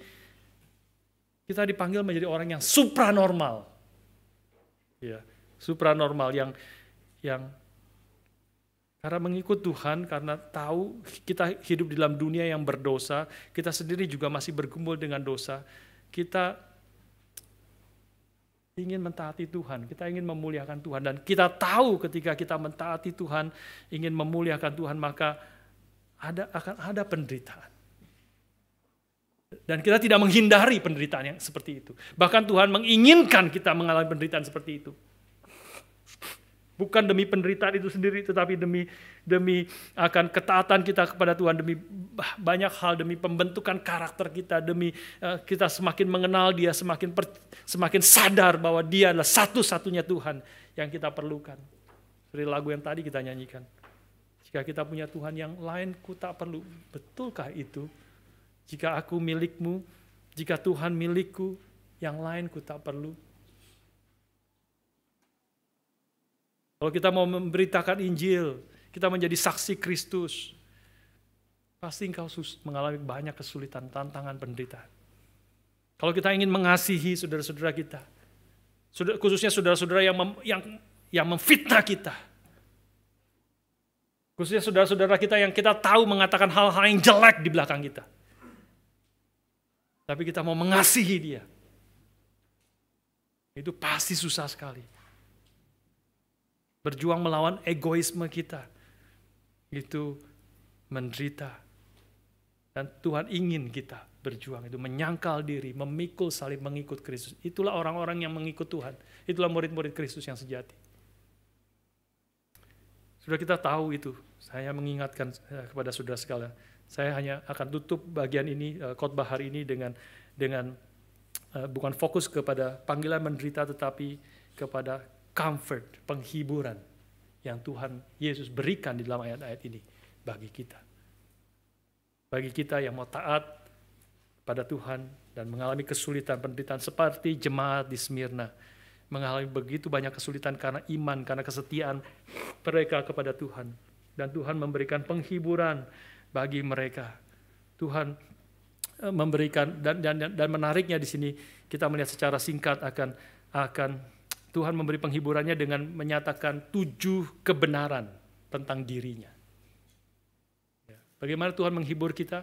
kita dipanggil menjadi orang yang supranormal. Ya, supranormal yang yang karena mengikut Tuhan, karena tahu kita hidup di dalam dunia yang berdosa, kita sendiri juga masih bergumul dengan dosa, kita ingin mentaati Tuhan, kita ingin memuliakan Tuhan, dan kita tahu ketika kita mentaati Tuhan, ingin memuliakan Tuhan, maka ada akan ada penderitaan. Dan kita tidak menghindari penderitaan yang seperti itu. Bahkan Tuhan menginginkan kita mengalami penderitaan seperti itu. Bukan demi penderitaan itu sendiri, tetapi demi demi akan ketaatan kita kepada Tuhan, demi banyak hal, demi pembentukan karakter kita, demi eh, kita semakin mengenal Dia, semakin per, semakin sadar bahwa Dia adalah satu-satunya Tuhan yang kita perlukan. Dari lagu yang tadi kita nyanyikan. Jika kita punya Tuhan yang lain, ku tak perlu. Betulkah itu? Jika aku milikmu, jika Tuhan milikku, yang lain ku tak perlu. Kalau kita mau memberitakan Injil, kita menjadi saksi Kristus, pasti engkau mengalami banyak kesulitan, tantangan, penderitaan. Kalau kita ingin mengasihi saudara-saudara kita, khususnya saudara-saudara yang yang yang memfitnah kita, Khususnya saudara-saudara kita yang kita tahu mengatakan hal-hal yang jelek di belakang kita. Tapi kita mau mengasihi dia. Itu pasti susah sekali. Berjuang melawan egoisme kita. Itu menderita. Dan Tuhan ingin kita berjuang itu menyangkal diri, memikul salib mengikut Kristus. Itulah orang-orang yang mengikut Tuhan. Itulah murid-murid Kristus yang sejati. Sudah kita tahu itu saya mengingatkan eh, kepada saudara sekalian, saya hanya akan tutup bagian ini eh, khotbah hari ini dengan dengan eh, bukan fokus kepada panggilan menderita tetapi kepada comfort, penghiburan yang Tuhan Yesus berikan di dalam ayat-ayat ini bagi kita. Bagi kita yang mau taat pada Tuhan dan mengalami kesulitan penderitaan seperti jemaat di Smyrna mengalami begitu banyak kesulitan karena iman, karena kesetiaan mereka kepada Tuhan dan Tuhan memberikan penghiburan bagi mereka. Tuhan eh, memberikan dan dan dan menariknya di sini kita melihat secara singkat akan akan Tuhan memberi penghiburannya dengan menyatakan tujuh kebenaran tentang dirinya. Ya, bagaimana Tuhan menghibur kita?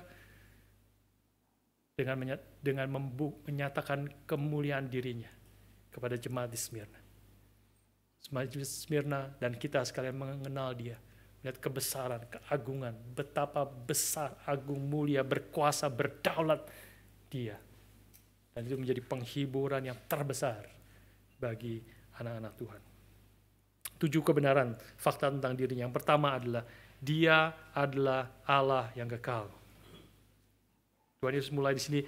Dengan, menyat, dengan membu, menyatakan kemuliaan dirinya kepada jemaat di Smyrna. Jemaat di Smyrna dan kita sekalian mengenal dia. Lihat kebesaran, keagungan, betapa besar, agung, mulia, berkuasa, berdaulat dia. Dan itu menjadi penghiburan yang terbesar bagi anak-anak Tuhan. Tujuh kebenaran, fakta tentang dirinya. Yang pertama adalah, dia adalah Allah yang kekal. Tuhan Yesus mulai di sini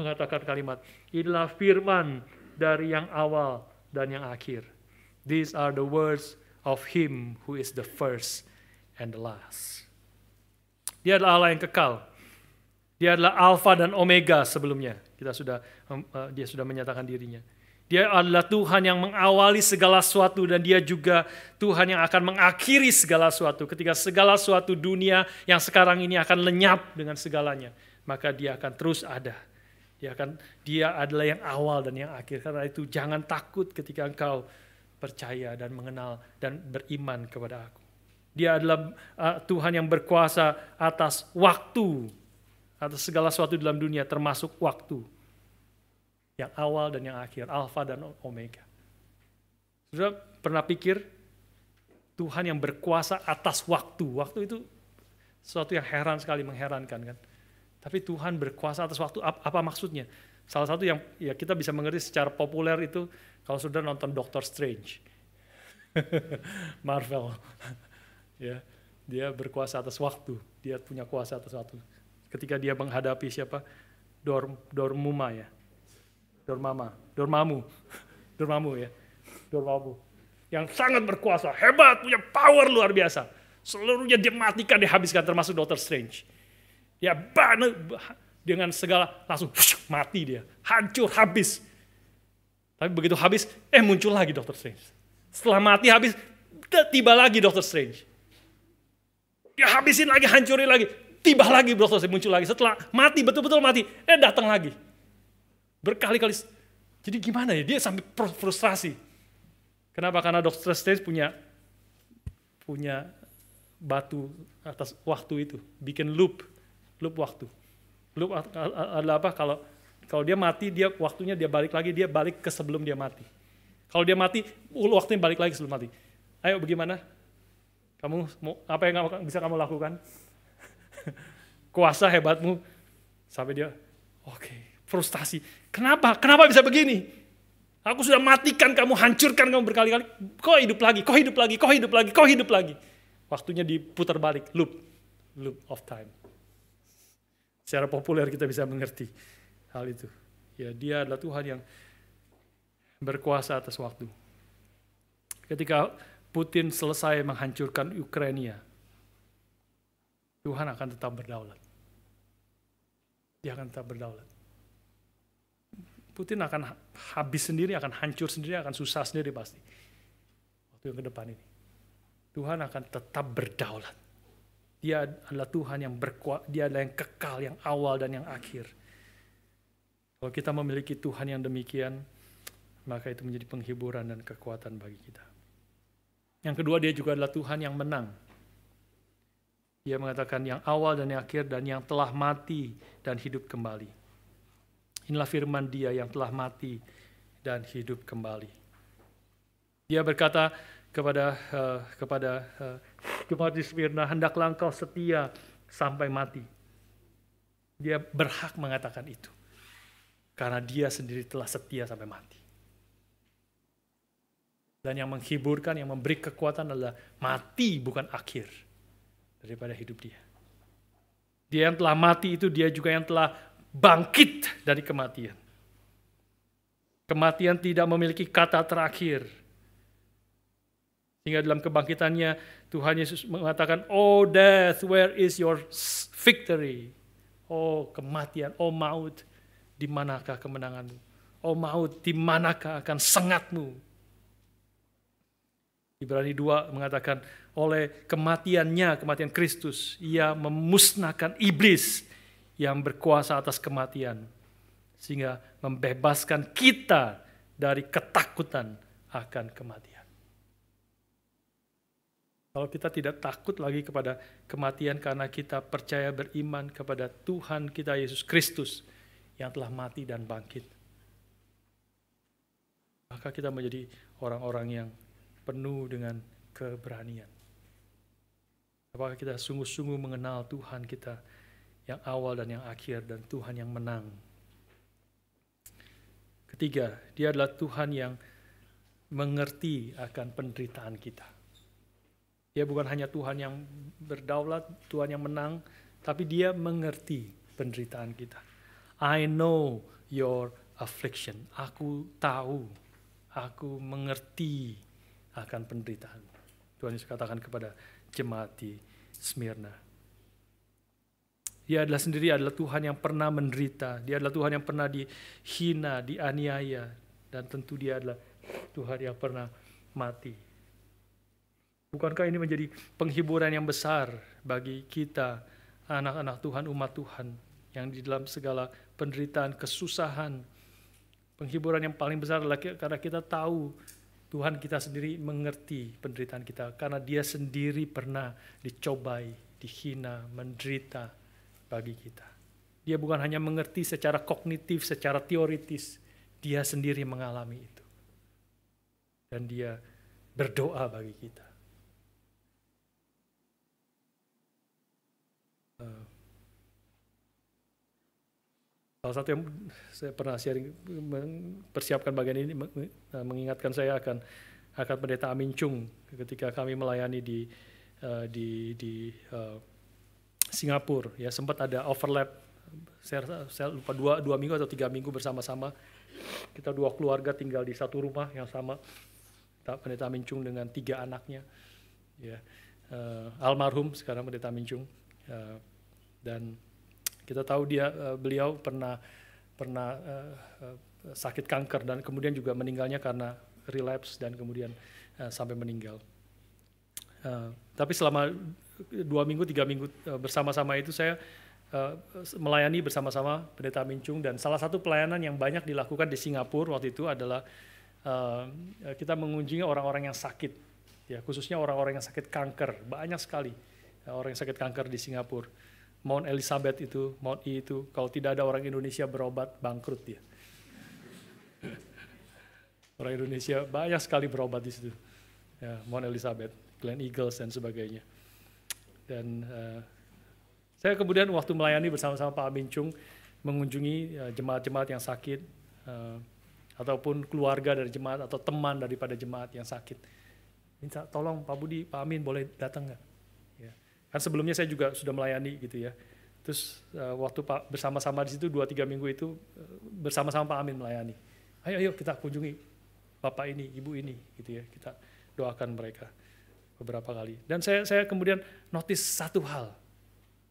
mengatakan kalimat, inilah firman dari yang awal dan yang akhir. These are the words of him who is the first and the last. Dia adalah Allah yang kekal. Dia adalah Alpha dan Omega sebelumnya. Kita sudah um, uh, dia sudah menyatakan dirinya. Dia adalah Tuhan yang mengawali segala sesuatu dan dia juga Tuhan yang akan mengakhiri segala sesuatu. Ketika segala sesuatu dunia yang sekarang ini akan lenyap dengan segalanya, maka dia akan terus ada. Dia akan dia adalah yang awal dan yang akhir. Karena itu jangan takut ketika engkau percaya dan mengenal dan beriman kepada aku. Dia adalah uh, Tuhan yang berkuasa atas waktu, atas segala sesuatu dalam dunia termasuk waktu. Yang awal dan yang akhir, alfa dan omega. Sudah pernah pikir Tuhan yang berkuasa atas waktu. Waktu itu sesuatu yang heran sekali mengherankan kan. Tapi Tuhan berkuasa atas waktu apa, apa maksudnya? Salah satu yang ya kita bisa mengerti secara populer itu kalau sudah nonton Doctor Strange. Marvel ya dia berkuasa atas waktu dia punya kuasa atas waktu ketika dia menghadapi siapa Dorm, Dormuma ya Dormama Dormamu Dormamu ya Dormamu yang sangat berkuasa hebat punya power luar biasa seluruhnya dia matikan dihabiskan termasuk Doctor Strange ya banget dengan segala langsung mati dia hancur habis tapi begitu habis eh muncul lagi Doctor Strange setelah mati habis tiba lagi Doctor Strange Ya habisin lagi, hancurin lagi. Tiba lagi bro Selesai, muncul lagi. Setelah mati, betul-betul mati. Eh datang lagi. Berkali-kali. Jadi gimana ya? Dia sampai frustrasi. Kenapa? Karena Dr. Strange punya punya batu atas waktu itu. Bikin loop. Loop waktu. Loop adalah apa? Kalau kalau dia mati, dia waktunya dia balik lagi, dia balik ke sebelum dia mati. Kalau dia mati, waktunya balik lagi sebelum mati. Ayo bagaimana? Kamu apa yang bisa kamu lakukan? Kuasa hebatmu sampai dia oke, okay, frustasi. Kenapa? Kenapa bisa begini? Aku sudah matikan kamu, hancurkan kamu berkali-kali. kok hidup lagi, kok hidup lagi, kok hidup lagi, kok hidup lagi. Waktunya diputar balik, loop, loop of time. Secara populer kita bisa mengerti hal itu. Ya, dia adalah Tuhan yang berkuasa atas waktu. Ketika Putin selesai menghancurkan Ukraina, Tuhan akan tetap berdaulat. Dia akan tetap berdaulat. Putin akan habis sendiri, akan hancur sendiri, akan susah sendiri pasti. Waktu yang ke depan ini. Tuhan akan tetap berdaulat. Dia adalah Tuhan yang berkuat, dia adalah yang kekal, yang awal dan yang akhir. Kalau kita memiliki Tuhan yang demikian, maka itu menjadi penghiburan dan kekuatan bagi kita. Yang kedua, dia juga adalah Tuhan yang menang. Dia mengatakan yang awal dan yang akhir dan yang telah mati dan hidup kembali. Inilah firman dia yang telah mati dan hidup kembali. Dia berkata kepada uh, kepada uh, di Smyrna, hendaklah engkau setia sampai mati. Dia berhak mengatakan itu. Karena dia sendiri telah setia sampai mati. Dan yang menghiburkan, yang memberi kekuatan adalah mati bukan akhir daripada hidup dia. Dia yang telah mati itu dia juga yang telah bangkit dari kematian. Kematian tidak memiliki kata terakhir. Sehingga dalam kebangkitannya Tuhan Yesus mengatakan, Oh death, where is your victory? Oh kematian, oh maut, di manakah kemenanganmu? Oh maut, di manakah akan sengatmu? Ibrani 2 mengatakan oleh kematiannya, kematian Kristus, ia memusnahkan iblis yang berkuasa atas kematian sehingga membebaskan kita dari ketakutan akan kematian. Kalau kita tidak takut lagi kepada kematian karena kita percaya beriman kepada Tuhan kita Yesus Kristus yang telah mati dan bangkit. Maka kita menjadi orang-orang yang penuh dengan keberanian. Apakah kita sungguh-sungguh mengenal Tuhan kita yang awal dan yang akhir dan Tuhan yang menang? Ketiga, dia adalah Tuhan yang mengerti akan penderitaan kita. Dia bukan hanya Tuhan yang berdaulat, Tuhan yang menang, tapi dia mengerti penderitaan kita. I know your affliction. Aku tahu, aku mengerti akan penderitaan. Tuhan Yesus katakan kepada jemaat di Smyrna. Dia adalah sendiri adalah Tuhan yang pernah menderita. Dia adalah Tuhan yang pernah dihina, dianiaya. Dan tentu dia adalah Tuhan yang pernah mati. Bukankah ini menjadi penghiburan yang besar bagi kita, anak-anak Tuhan, umat Tuhan, yang di dalam segala penderitaan, kesusahan, penghiburan yang paling besar adalah karena kita tahu Tuhan kita sendiri mengerti penderitaan kita karena dia sendiri pernah dicobai, dihina, menderita bagi kita. Dia bukan hanya mengerti secara kognitif, secara teoritis, dia sendiri mengalami itu. Dan dia berdoa bagi kita. salah satu yang saya pernah sharing persiapkan bagian ini eh, mengingatkan saya akan akan pendeta Amin Chung ketika kami melayani di uh, di di uh, Singapura ya sempat ada overlap saya, saya lupa dua dua minggu atau tiga minggu bersama-sama kita dua keluarga tinggal di satu rumah yang sama pendeta Amin Chung dengan tiga anaknya ya uh, almarhum sekarang pendeta Amin Chung uh, dan kita tahu dia eh, beliau pernah pernah uh, sakit kanker dan kemudian juga meninggalnya karena relapse dan kemudian uh, sampai meninggal. Uh, tapi selama dua minggu tiga minggu uh, bersama-sama itu saya uh, melayani bersama-sama pendeta Mincung dan salah satu pelayanan yang banyak dilakukan di Singapura waktu itu adalah uh, kita mengunjungi orang-orang yang sakit ya khususnya orang-orang yang sakit kanker banyak sekali orang yang sakit kanker di Singapura Mount Elizabeth itu, Mount E itu, kalau tidak ada orang Indonesia berobat, bangkrut dia. orang Indonesia banyak sekali berobat di situ. Ya, Mount Elizabeth, Glen Eagles dan sebagainya. Dan uh, saya kemudian waktu melayani bersama-sama Pak Amin Chung, mengunjungi jemaat eh, jemaat-jemaat yang sakit, uh, ataupun keluarga dari jemaat, atau teman daripada jemaat yang sakit. Minta tolong Pak Budi, Pak Amin boleh datang nggak? Kan sebelumnya saya juga sudah melayani gitu ya. Terus uh, waktu Pak bersama-sama di situ dua tiga minggu itu eh, bersama-sama Pak Amin melayani. Ayo ayo kita kunjungi bapak ini, ibu ini gitu ya. Kita doakan mereka beberapa kali. Dan saya saya kemudian notice satu hal.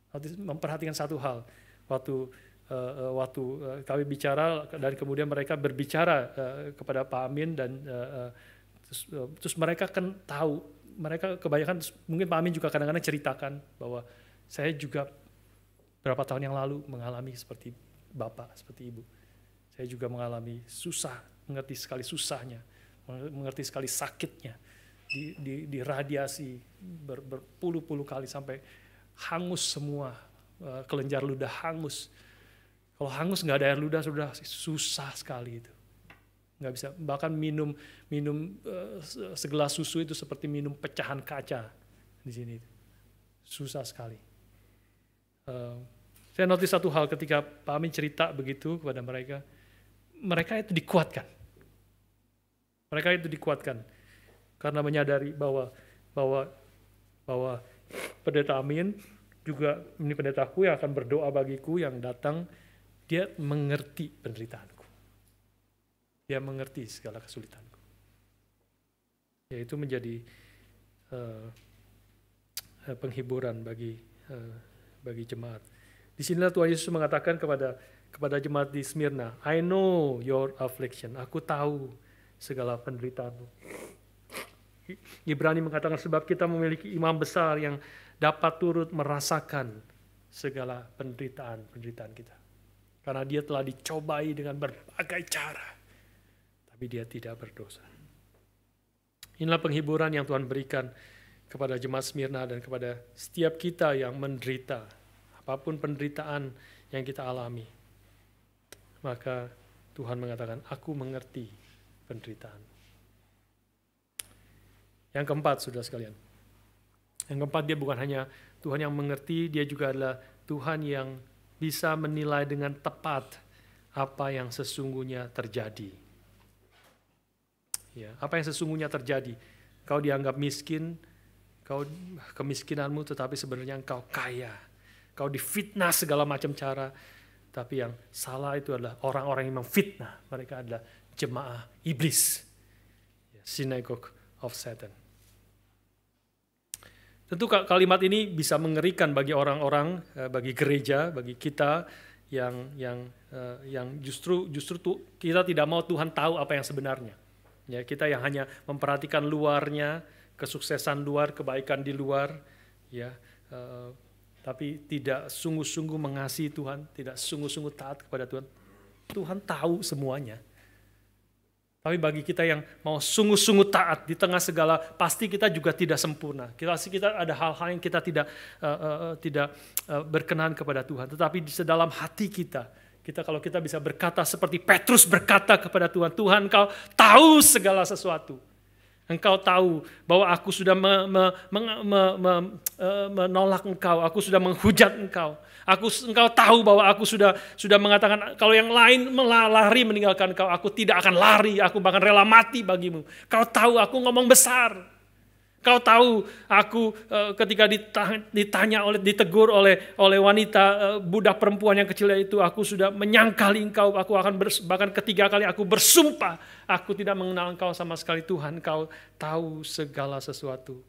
Notice, memperhatikan satu hal waktu uh, waktu kami bicara dan kemudian mereka berbicara uh, kepada Pak Amin dan uh, uh, terus, uh, terus mereka kan tahu mereka kebanyakan mungkin Pak Amin juga kadang-kadang ceritakan bahwa saya juga berapa tahun yang lalu mengalami seperti bapak, seperti ibu. Saya juga mengalami susah, mengerti sekali susahnya, mengerti sekali sakitnya, di, di, diradiasi ber, berpuluh-puluh kali sampai hangus semua, eh, kelenjar ludah hangus. Kalau hangus nggak ada air ludah sudah susah sekali itu nggak bisa bahkan minum minum uh, segelas susu itu seperti minum pecahan kaca di sini susah sekali uh, saya notice satu hal ketika Pak Amin cerita begitu kepada mereka mereka itu dikuatkan mereka itu dikuatkan karena menyadari bahwa bahwa bahwa pendeta Amin juga ini pendetaku yang akan berdoa bagiku yang datang dia mengerti penderitaanku dia mengerti segala kesulitanku. Yaitu menjadi uh, penghiburan bagi uh, bagi jemaat. Di sinilah Tuhan Yesus mengatakan kepada kepada jemaat di Smyrna, I know your affliction. Aku tahu segala penderitaanmu. Ibrani mengatakan sebab kita memiliki imam besar yang dapat turut merasakan segala penderitaan-penderitaan kita. Karena dia telah dicobai dengan berbagai cara tapi dia tidak berdosa. Inilah penghiburan yang Tuhan berikan kepada jemaat Smyrna dan kepada setiap kita yang menderita, apapun penderitaan yang kita alami. Maka Tuhan mengatakan, aku mengerti penderitaan. Yang keempat, sudah sekalian. Yang keempat, dia bukan hanya Tuhan yang mengerti, dia juga adalah Tuhan yang bisa menilai dengan tepat apa yang sesungguhnya terjadi Ya, apa yang sesungguhnya terjadi? Kau dianggap miskin, kau kemiskinanmu tetapi sebenarnya engkau kaya. Kau difitnah segala macam cara, tapi yang salah itu adalah orang-orang yang memfitnah. Mereka adalah jemaah iblis. Ya, Synagogue of Satan. Tentu kalimat ini bisa mengerikan bagi orang-orang, eh, bagi gereja, bagi kita yang yang eh, yang justru justru kita tidak mau Tuhan tahu apa yang sebenarnya. Ya, kita yang hanya memperhatikan luarnya, kesuksesan luar, kebaikan di luar, ya. Uh, tapi tidak sungguh-sungguh mengasihi Tuhan, tidak sungguh-sungguh taat kepada Tuhan. Tuhan tahu semuanya. Tapi bagi kita yang mau sungguh-sungguh taat di tengah segala, pasti kita juga tidak sempurna. Kita kita ada hal-hal yang kita tidak uh, uh, tidak uh, berkenan kepada Tuhan. Tetapi di sedalam hati kita, kita kalau kita bisa berkata seperti Petrus berkata kepada Tuhan, Tuhan engkau tahu segala sesuatu. Engkau tahu bahwa aku sudah me, me, me, me, me, e, menolak engkau, aku sudah menghujat engkau. Aku engkau tahu bahwa aku sudah sudah mengatakan kalau yang lain lari meninggalkan engkau, aku tidak akan lari, aku bahkan rela mati bagimu. Kau tahu aku ngomong besar. Kau tahu aku eh, ketika ditanya oleh ditegur oleh oleh wanita eh, budak perempuan yang kecil itu aku sudah menyangkali engkau aku akan ber, bahkan ketiga kali aku bersumpah aku tidak mengenal engkau sama sekali Tuhan kau tahu segala sesuatu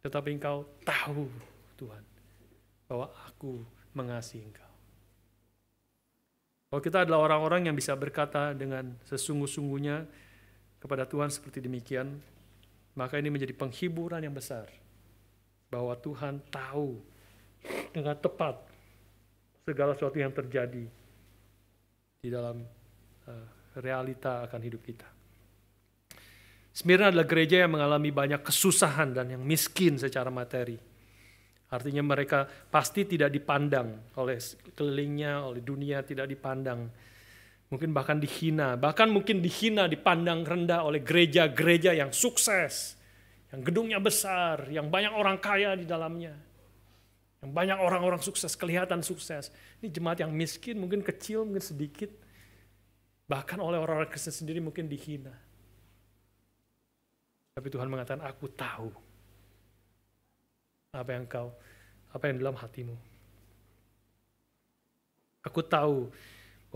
tetapi engkau tahu Tuhan bahwa aku mengasihi engkau. Kalau kita adalah orang-orang yang bisa berkata dengan sesungguh-sungguhnya kepada Tuhan seperti demikian maka ini menjadi penghiburan yang besar bahwa Tuhan tahu dengan tepat segala sesuatu yang terjadi di dalam eh, realita akan hidup kita. Smyrna adalah gereja yang mengalami banyak kesusahan dan yang miskin secara materi. Artinya mereka pasti tidak dipandang oleh kelilingnya, oleh dunia tidak dipandang mungkin bahkan dihina, bahkan mungkin dihina, dipandang rendah oleh gereja-gereja yang sukses, yang gedungnya besar, yang banyak orang kaya di dalamnya, yang banyak orang-orang sukses, kelihatan sukses. Ini jemaat yang miskin, mungkin kecil, mungkin sedikit, bahkan oleh orang-orang Kristen sendiri mungkin dihina. Tapi Tuhan mengatakan, aku tahu apa yang kau, apa yang dalam hatimu. Aku tahu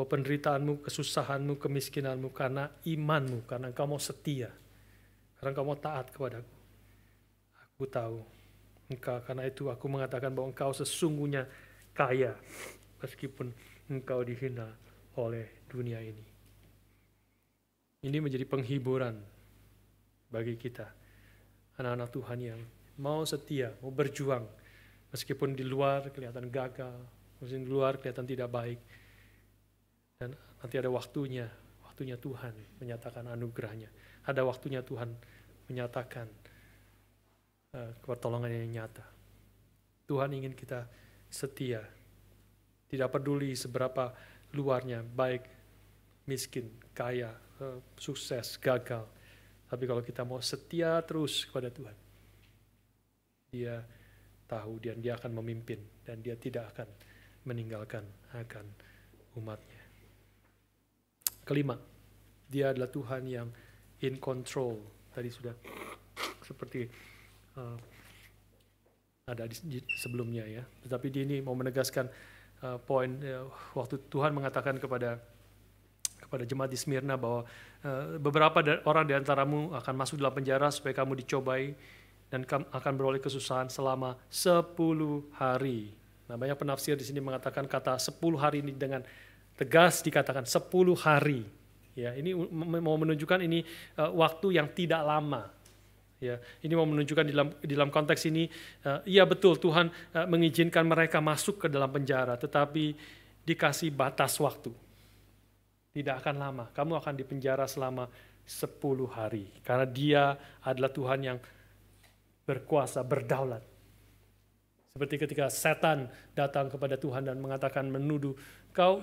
bahwa penderitaanmu, kesusahanmu, kemiskinanmu karena imanmu, karena engkau mau setia, karena engkau mau taat kepadaku. Aku tahu engkau, karena itu aku mengatakan bahwa engkau sesungguhnya kaya meskipun engkau dihina oleh dunia ini. Ini menjadi penghiburan bagi kita, anak-anak Tuhan yang mau setia, mau berjuang, meskipun di luar kelihatan gagal, meskipun di luar kelihatan tidak baik, dan nanti ada waktunya, waktunya Tuhan menyatakan anugerahnya. Ada waktunya Tuhan menyatakan uh, eh, pertolongan yang nyata. Tuhan ingin kita setia. Tidak peduli seberapa luarnya, baik miskin, kaya, uh, sukses, gagal. Tapi kalau kita mau setia terus kepada Tuhan, dia tahu dan dia akan memimpin dan dia tidak akan meninggalkan akan umatnya. Kelima, dia adalah Tuhan yang in control. Tadi sudah seperti uh, ada di, sebelumnya ya. Tetapi dia ini mau menegaskan uh, poin uh, waktu Tuhan mengatakan kepada kepada jemaat di Smyrna bahwa uh, beberapa orang di antaramu akan masuk dalam penjara supaya kamu dicobai dan kamu akan beroleh kesusahan selama 10 hari. Nah, banyak penafsir di sini mengatakan kata 10 hari ini dengan tegas dikatakan 10 hari. Ya, ini mau menunjukkan ini uh, waktu yang tidak lama. Ya, ini mau menunjukkan di dalam di dalam konteks ini uh, iya betul Tuhan uh, mengizinkan mereka masuk ke dalam penjara tetapi dikasih batas waktu. Tidak akan lama. Kamu akan dipenjara selama 10 hari karena dia adalah Tuhan yang berkuasa, berdaulat. Seperti ketika setan datang kepada Tuhan dan mengatakan menuduh, kau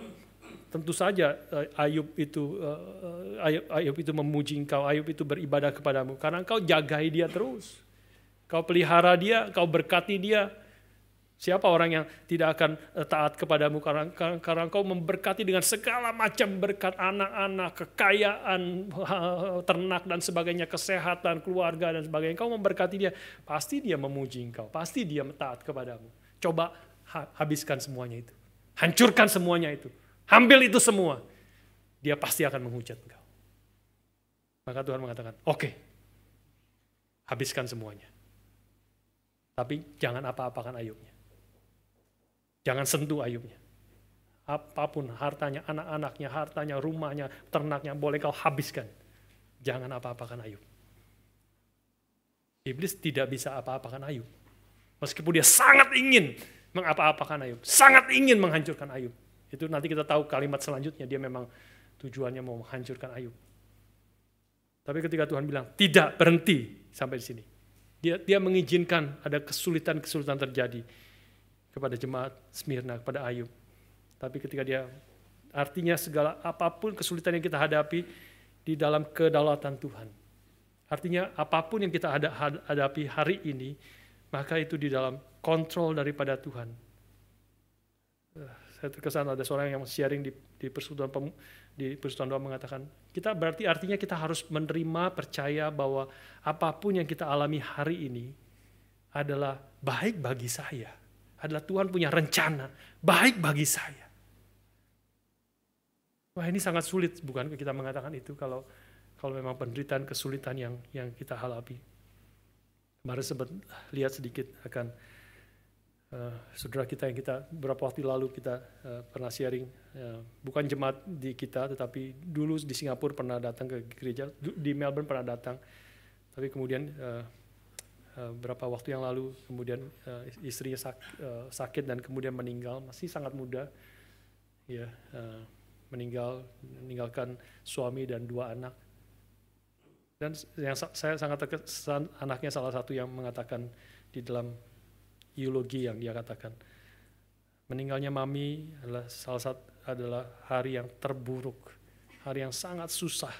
tentu saja eh, Ayub itu eh, eh, Ayub, Ayub itu memuji engkau, Ayub itu beribadah kepadamu karena engkau jagai dia terus. Kau pelihara dia, kau berkati dia. Siapa orang yang tidak akan taat kepadamu karena, karena engkau memberkati dengan segala macam berkat anak-anak, kekayaan, ternak dan sebagainya, kesehatan, keluarga dan sebagainya. Engkau memberkati dia, pasti dia memuji engkau, pasti dia taat kepadamu. Coba habiskan semuanya itu. Hancurkan semuanya itu Ambil itu semua. Dia pasti akan menghujat engkau. Maka Tuhan mengatakan, oke, okay, habiskan semuanya. Tapi jangan apa-apakan Ayubnya. Jangan sentuh Ayubnya. Apapun hartanya, anak-anaknya, hartanya, rumahnya, ternaknya, boleh kau habiskan. Jangan apa-apakan Ayub. Iblis tidak bisa apa-apakan Ayub. Meskipun dia sangat ingin mengapa-apakan Ayub, sangat ingin menghancurkan Ayub. Itu nanti kita tahu kalimat selanjutnya, dia memang tujuannya mau menghancurkan Ayub. Tapi ketika Tuhan bilang, tidak berhenti sampai di sini. Dia, dia mengizinkan ada kesulitan-kesulitan terjadi kepada jemaat Smyrna, kepada Ayub. Tapi ketika dia, artinya segala apapun kesulitan yang kita hadapi di dalam kedaulatan Tuhan. Artinya apapun yang kita hadapi hari ini, maka itu di dalam kontrol daripada Tuhan saya terkesan ada seorang yang sharing di di persekutuan di persekutuan doa mengatakan kita berarti artinya kita harus menerima percaya bahwa apapun yang kita alami hari ini adalah baik bagi saya adalah Tuhan punya rencana baik bagi saya wah ini sangat sulit bukan kita mengatakan itu kalau kalau memang penderitaan kesulitan yang yang kita alami mari sempat lihat sedikit akan Eh, saudara kita yang kita beberapa waktu lalu kita uh, pernah sharing uh, bukan jemaat di kita tetapi dulu di Singapura pernah datang ke gereja di Melbourne pernah datang tapi kemudian uh, eh, uh, berapa waktu yang lalu kemudian uh, istrinya sak, uh, sakit dan kemudian meninggal masih sangat muda ya yeah, uh, meninggal meninggalkan suami dan dua anak dan yang saya sangat terkesan anaknya salah satu yang mengatakan di dalam eulogi yang dia katakan. Meninggalnya mami adalah salah satu adalah hari yang terburuk, hari yang sangat susah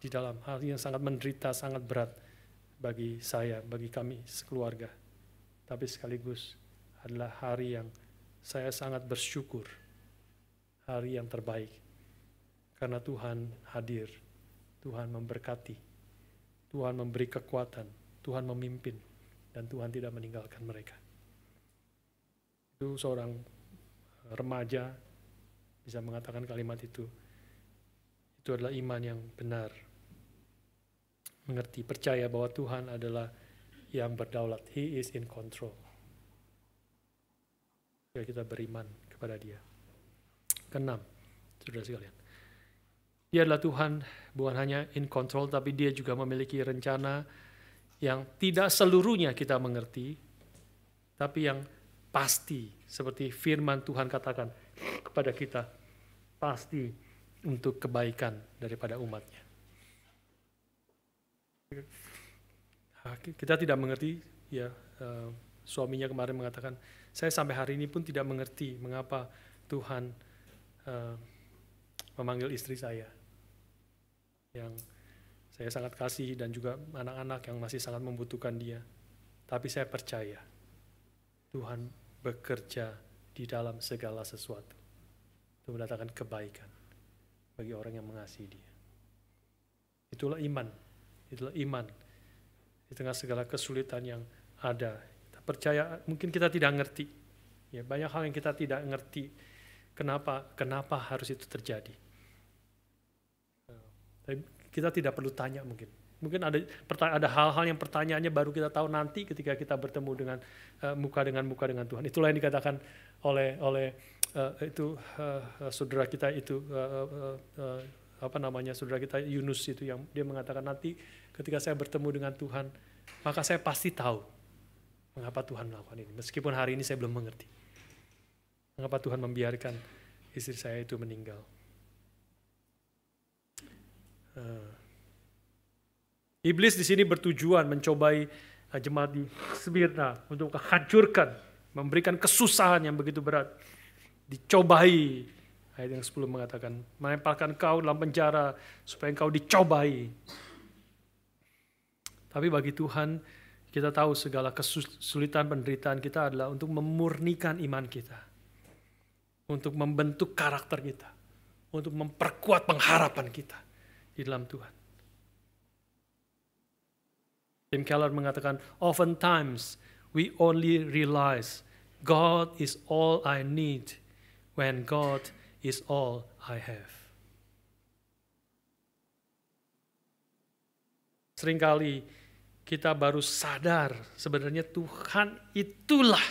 di dalam, hari yang sangat menderita, sangat berat bagi saya, bagi kami sekeluarga. Tapi sekaligus adalah hari yang saya sangat bersyukur, hari yang terbaik. Karena Tuhan hadir, Tuhan memberkati, Tuhan memberi kekuatan, Tuhan memimpin, dan Tuhan tidak meninggalkan mereka itu seorang eh, remaja bisa mengatakan kalimat itu. Itu adalah iman yang benar. Mengerti, percaya bahwa Tuhan adalah yang berdaulat. He is in control. Ya, kita beriman kepada dia. Keenam, sudah sekalian. Dia adalah Tuhan bukan hanya in control, tapi dia juga memiliki rencana yang tidak seluruhnya kita mengerti, tapi yang pasti seperti firman Tuhan katakan kepada kita pasti untuk kebaikan daripada umatnya. Ah, kita tidak mengerti ya eh, suaminya kemarin mengatakan saya sampai hari ini pun tidak mengerti mengapa Tuhan eh, memanggil istri saya yang saya sangat kasih dan juga anak-anak yang masih sangat membutuhkan dia. Tapi saya percaya Tuhan bekerja di dalam segala sesuatu. Untuk mendatangkan kebaikan bagi orang yang mengasihi dia. Itulah iman. Itulah iman. Di tengah segala kesulitan yang ada. Kita percaya, mungkin kita tidak ngerti. Ya, banyak hal yang kita tidak ngerti. Kenapa, kenapa harus itu terjadi. Eh, kita tidak perlu tanya mungkin Mungkin ada ada hal-hal yang pertanyaannya baru kita tahu nanti ketika kita bertemu dengan uh, muka dengan muka dengan Tuhan. Itulah yang dikatakan oleh oleh uh, itu uh, saudara kita itu uh, uh, uh, apa namanya saudara kita Yunus itu yang dia mengatakan nanti ketika saya bertemu dengan Tuhan maka saya pasti tahu mengapa Tuhan melakukan ini meskipun hari ini saya belum mengerti mengapa Tuhan membiarkan istri saya itu meninggal. Uh, Iblis di sini bertujuan mencobai uh, jemaat di Smyrna untuk hancurkan, memberikan kesusahan yang begitu berat. Dicobai. Ayat yang 10 mengatakan, melemparkan kau dalam penjara supaya engkau dicobai. Tapi bagi Tuhan, kita tahu segala kesulitan penderitaan kita adalah untuk memurnikan iman kita. Untuk membentuk karakter kita. Untuk memperkuat pengharapan kita di dalam Tuhan. Tim Keller mengatakan, oftentimes we only realize God is all I need when God is all I have. Seringkali kita baru sadar sebenarnya Tuhan itulah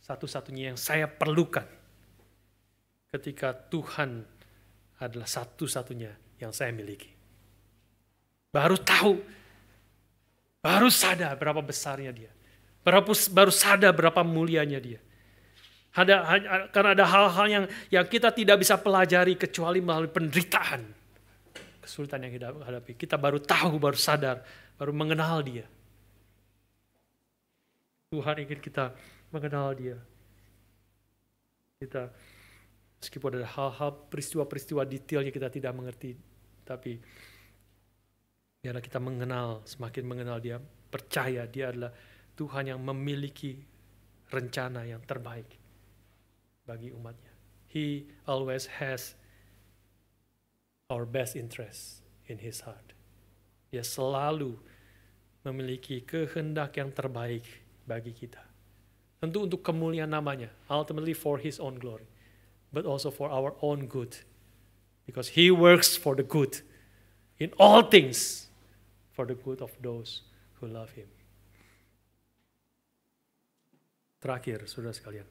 satu-satunya yang saya perlukan. Ketika Tuhan adalah satu-satunya yang saya miliki. Baru tahu Baru sadar berapa besarnya dia. Baru, baru sadar berapa mulianya dia. Ada, karena ada hal-hal yang yang kita tidak bisa pelajari kecuali melalui penderitaan. Kesulitan yang kita hadapi. Kita baru tahu, baru sadar, baru mengenal dia. Tuhan ingin kita mengenal dia. Kita meskipun ada hal-hal peristiwa-peristiwa detail yang kita tidak mengerti, tapi Biarlah kita mengenal, semakin mengenal dia, percaya dia adalah Tuhan yang memiliki rencana yang terbaik bagi umatnya. He always has our best interest in his heart. Dia selalu memiliki kehendak yang terbaik bagi kita. Tentu untuk kemuliaan namanya, ultimately for his own glory, but also for our own good. Because he works for the good in all things for the good of those who love him. Terakhir, saudara sekalian.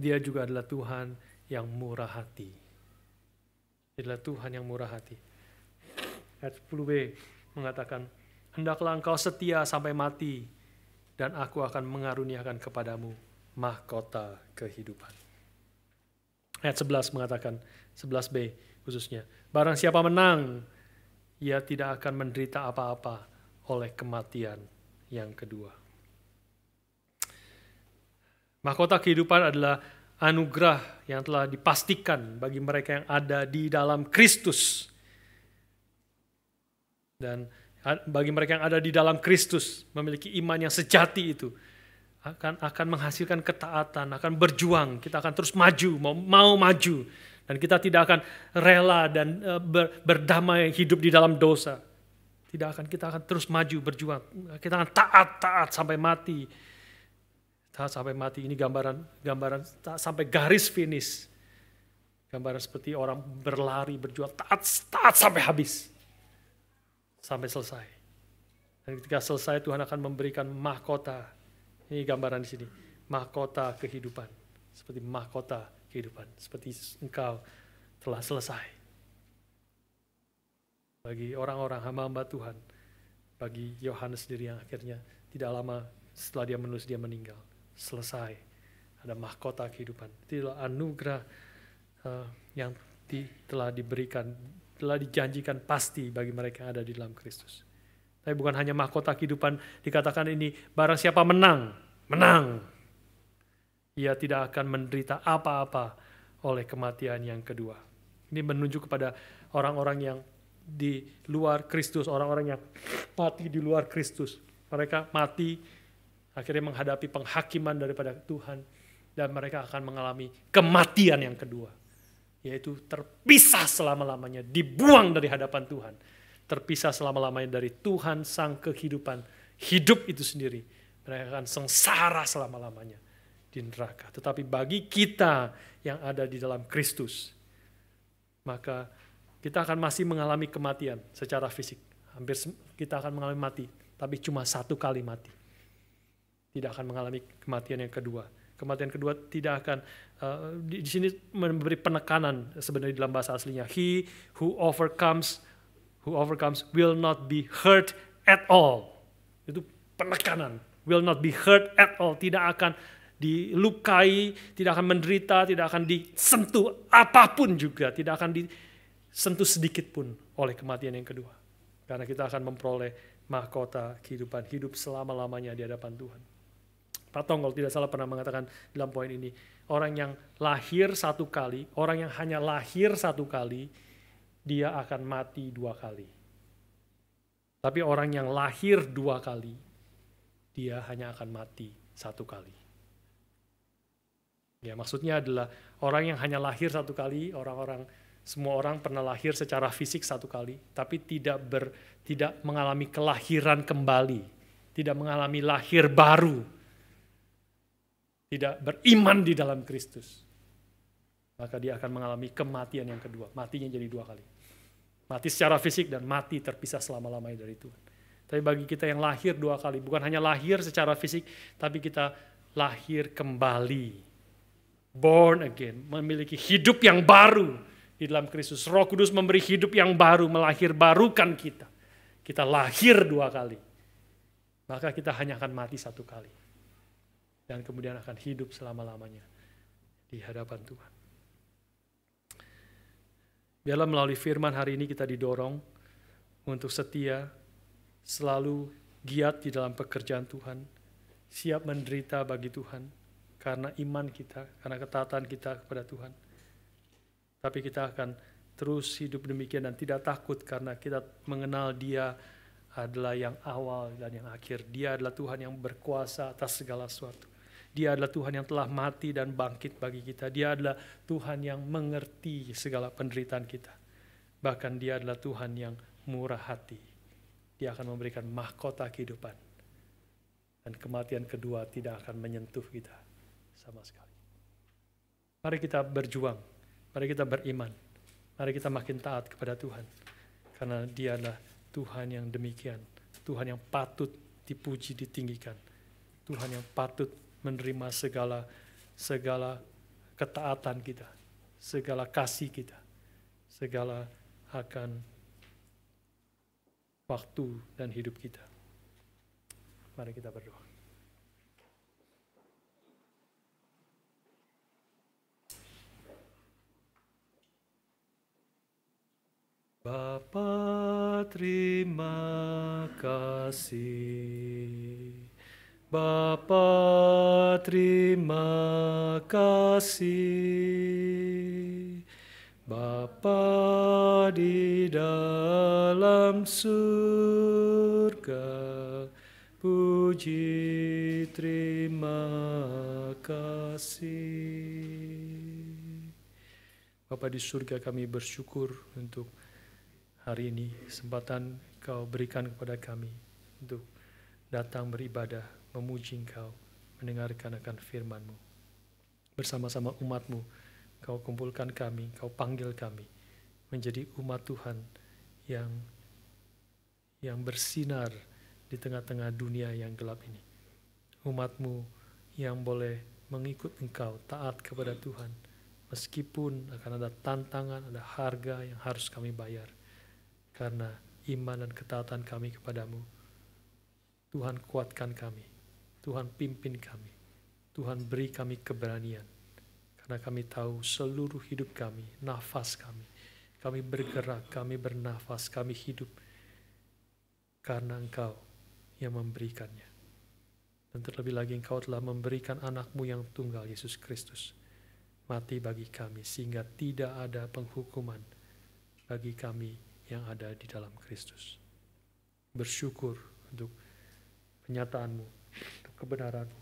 Dia juga adalah Tuhan yang murah hati. Dia adalah Tuhan yang murah hati. Ayat 10b mengatakan, Hendaklah engkau setia sampai mati, dan aku akan mengaruniakan kepadamu mahkota kehidupan. Ayat 11 mengatakan, 11b khususnya, Barang siapa menang, ia tidak akan menderita apa-apa oleh kematian yang kedua. Mahkota kehidupan adalah anugerah yang telah dipastikan bagi mereka yang ada di dalam Kristus. Dan bagi mereka yang ada di dalam Kristus memiliki iman yang sejati itu akan akan menghasilkan ketaatan, akan berjuang, kita akan terus maju, mau, mau maju dan kita tidak akan rela dan eh, berdamai hidup di dalam dosa. Tidak akan, kita akan terus maju berjuang. Kita akan taat-taat sampai mati. Taat sampai mati, ini gambaran, gambaran sampai garis finish. Gambaran seperti orang berlari, berjuang, taat, taat sampai habis. Sampai selesai. Dan ketika selesai Tuhan akan memberikan mahkota. Ini gambaran di sini. Mahkota kehidupan. Seperti mahkota kehidupan seperti engkau telah selesai. Bagi orang-orang hamba-hamba Tuhan, bagi Yohanes sendiri yang akhirnya tidak lama setelah dia menulis dia meninggal, selesai. Ada mahkota kehidupan. Itulah anugerah uh, yang di, telah diberikan, telah dijanjikan pasti bagi mereka yang ada di dalam Kristus. Tapi bukan hanya mahkota kehidupan dikatakan ini barang siapa menang, menang ia tidak akan menderita apa-apa oleh kematian yang kedua. Ini menunjuk kepada orang-orang yang di luar Kristus, orang-orang yang mati di luar Kristus. Mereka mati akhirnya menghadapi penghakiman daripada Tuhan dan mereka akan mengalami kematian yang kedua, yaitu terpisah selama-lamanya, dibuang dari hadapan Tuhan, terpisah selama-lamanya dari Tuhan sang kehidupan, hidup itu sendiri. Mereka akan sengsara selama-lamanya di neraka. Tetapi bagi kita yang ada di dalam Kristus, maka kita akan masih mengalami kematian secara fisik. Hampir kita akan mengalami mati, tapi cuma satu kali mati. Tidak akan mengalami kematian yang kedua. Kematian kedua tidak akan uh, di, sini memberi penekanan sebenarnya dalam bahasa aslinya. He who overcomes who overcomes will not be hurt at all. Itu penekanan. Will not be hurt at all. Tidak akan dilukai, tidak akan menderita, tidak akan disentuh apapun juga, tidak akan disentuh sedikit pun oleh kematian yang kedua. Karena kita akan memperoleh mahkota kehidupan hidup selama-lamanya di hadapan Tuhan. Pak Tong tidak salah pernah mengatakan dalam poin ini, orang yang lahir satu kali, orang yang hanya lahir satu kali, dia akan mati dua kali. Tapi orang yang lahir dua kali, dia hanya akan mati satu kali. Ya, maksudnya adalah orang yang hanya lahir satu kali, orang-orang semua orang pernah lahir secara fisik satu kali, tapi tidak ber, tidak mengalami kelahiran kembali, tidak mengalami lahir baru, tidak beriman di dalam Kristus. Maka dia akan mengalami kematian yang kedua, matinya jadi dua kali. Mati secara fisik dan mati terpisah selama-lamanya dari Tuhan. Tapi bagi kita yang lahir dua kali, bukan hanya lahir secara fisik, tapi kita lahir kembali born again, memiliki hidup yang baru di dalam Kristus. Roh Kudus memberi hidup yang baru, melahir barukan kita. Kita lahir dua kali. Maka kita hanya akan mati satu kali. Dan kemudian akan hidup selama-lamanya di hadapan Tuhan. Biarlah melalui firman hari ini kita didorong untuk setia, selalu giat di dalam pekerjaan Tuhan, siap menderita bagi Tuhan, karena iman kita, karena ketaatan kita kepada Tuhan. Tapi kita akan terus hidup demikian dan tidak takut karena kita mengenal Dia adalah yang awal dan yang akhir. Dia adalah Tuhan yang berkuasa atas segala sesuatu. Dia adalah Tuhan yang telah mati dan bangkit bagi kita. Dia adalah Tuhan yang mengerti segala penderitaan kita. Bahkan Dia adalah Tuhan yang murah hati. Dia akan memberikan mahkota kehidupan. Dan kematian kedua tidak akan menyentuh kita sama sekali. Mari kita berjuang, mari kita beriman, mari kita makin taat kepada Tuhan. Karena dia adalah Tuhan yang demikian, Tuhan yang patut dipuji, ditinggikan. Tuhan yang patut menerima segala segala ketaatan kita, segala kasih kita, segala akan waktu dan hidup kita. Mari kita berdoa. Bapa terima kasih. Bapa terima kasih. Bapa di dalam surga, puji terima kasih. Bapa di surga kami bersyukur untuk hari ini, kesempatan Kau berikan kepada kami untuk datang beribadah, memuji Engkau, mendengarkan akan FirmanMu. Bersama-sama umatMu, Kau kumpulkan kami, Kau panggil kami menjadi umat Tuhan yang yang bersinar di tengah-tengah dunia yang gelap ini. Umatmu yang boleh mengikut engkau, taat kepada Tuhan, meskipun akan ada tantangan, ada harga yang harus kami bayar karena iman dan ketaatan kami kepadamu. Tuhan kuatkan kami, Tuhan pimpin kami, Tuhan beri kami keberanian, karena kami tahu seluruh hidup kami, nafas kami, kami bergerak, kami bernafas, kami hidup, karena Engkau yang memberikannya. Dan terlebih lagi Engkau telah memberikan anakmu yang tunggal, Yesus Kristus, mati bagi kami, sehingga tidak ada penghukuman bagi kami yang ada di dalam Kristus. Bersyukur untuk penyataanmu, untuk kebenaranmu,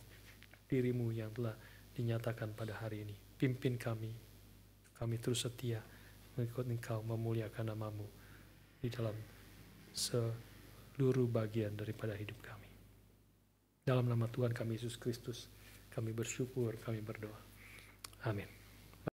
dirimu yang telah dinyatakan pada hari ini. Pimpin kami, kami terus setia mengikut engkau memuliakan namamu di dalam seluruh bagian daripada hidup kami. Dalam nama Tuhan kami Yesus Kristus, kami bersyukur, kami berdoa. Amin.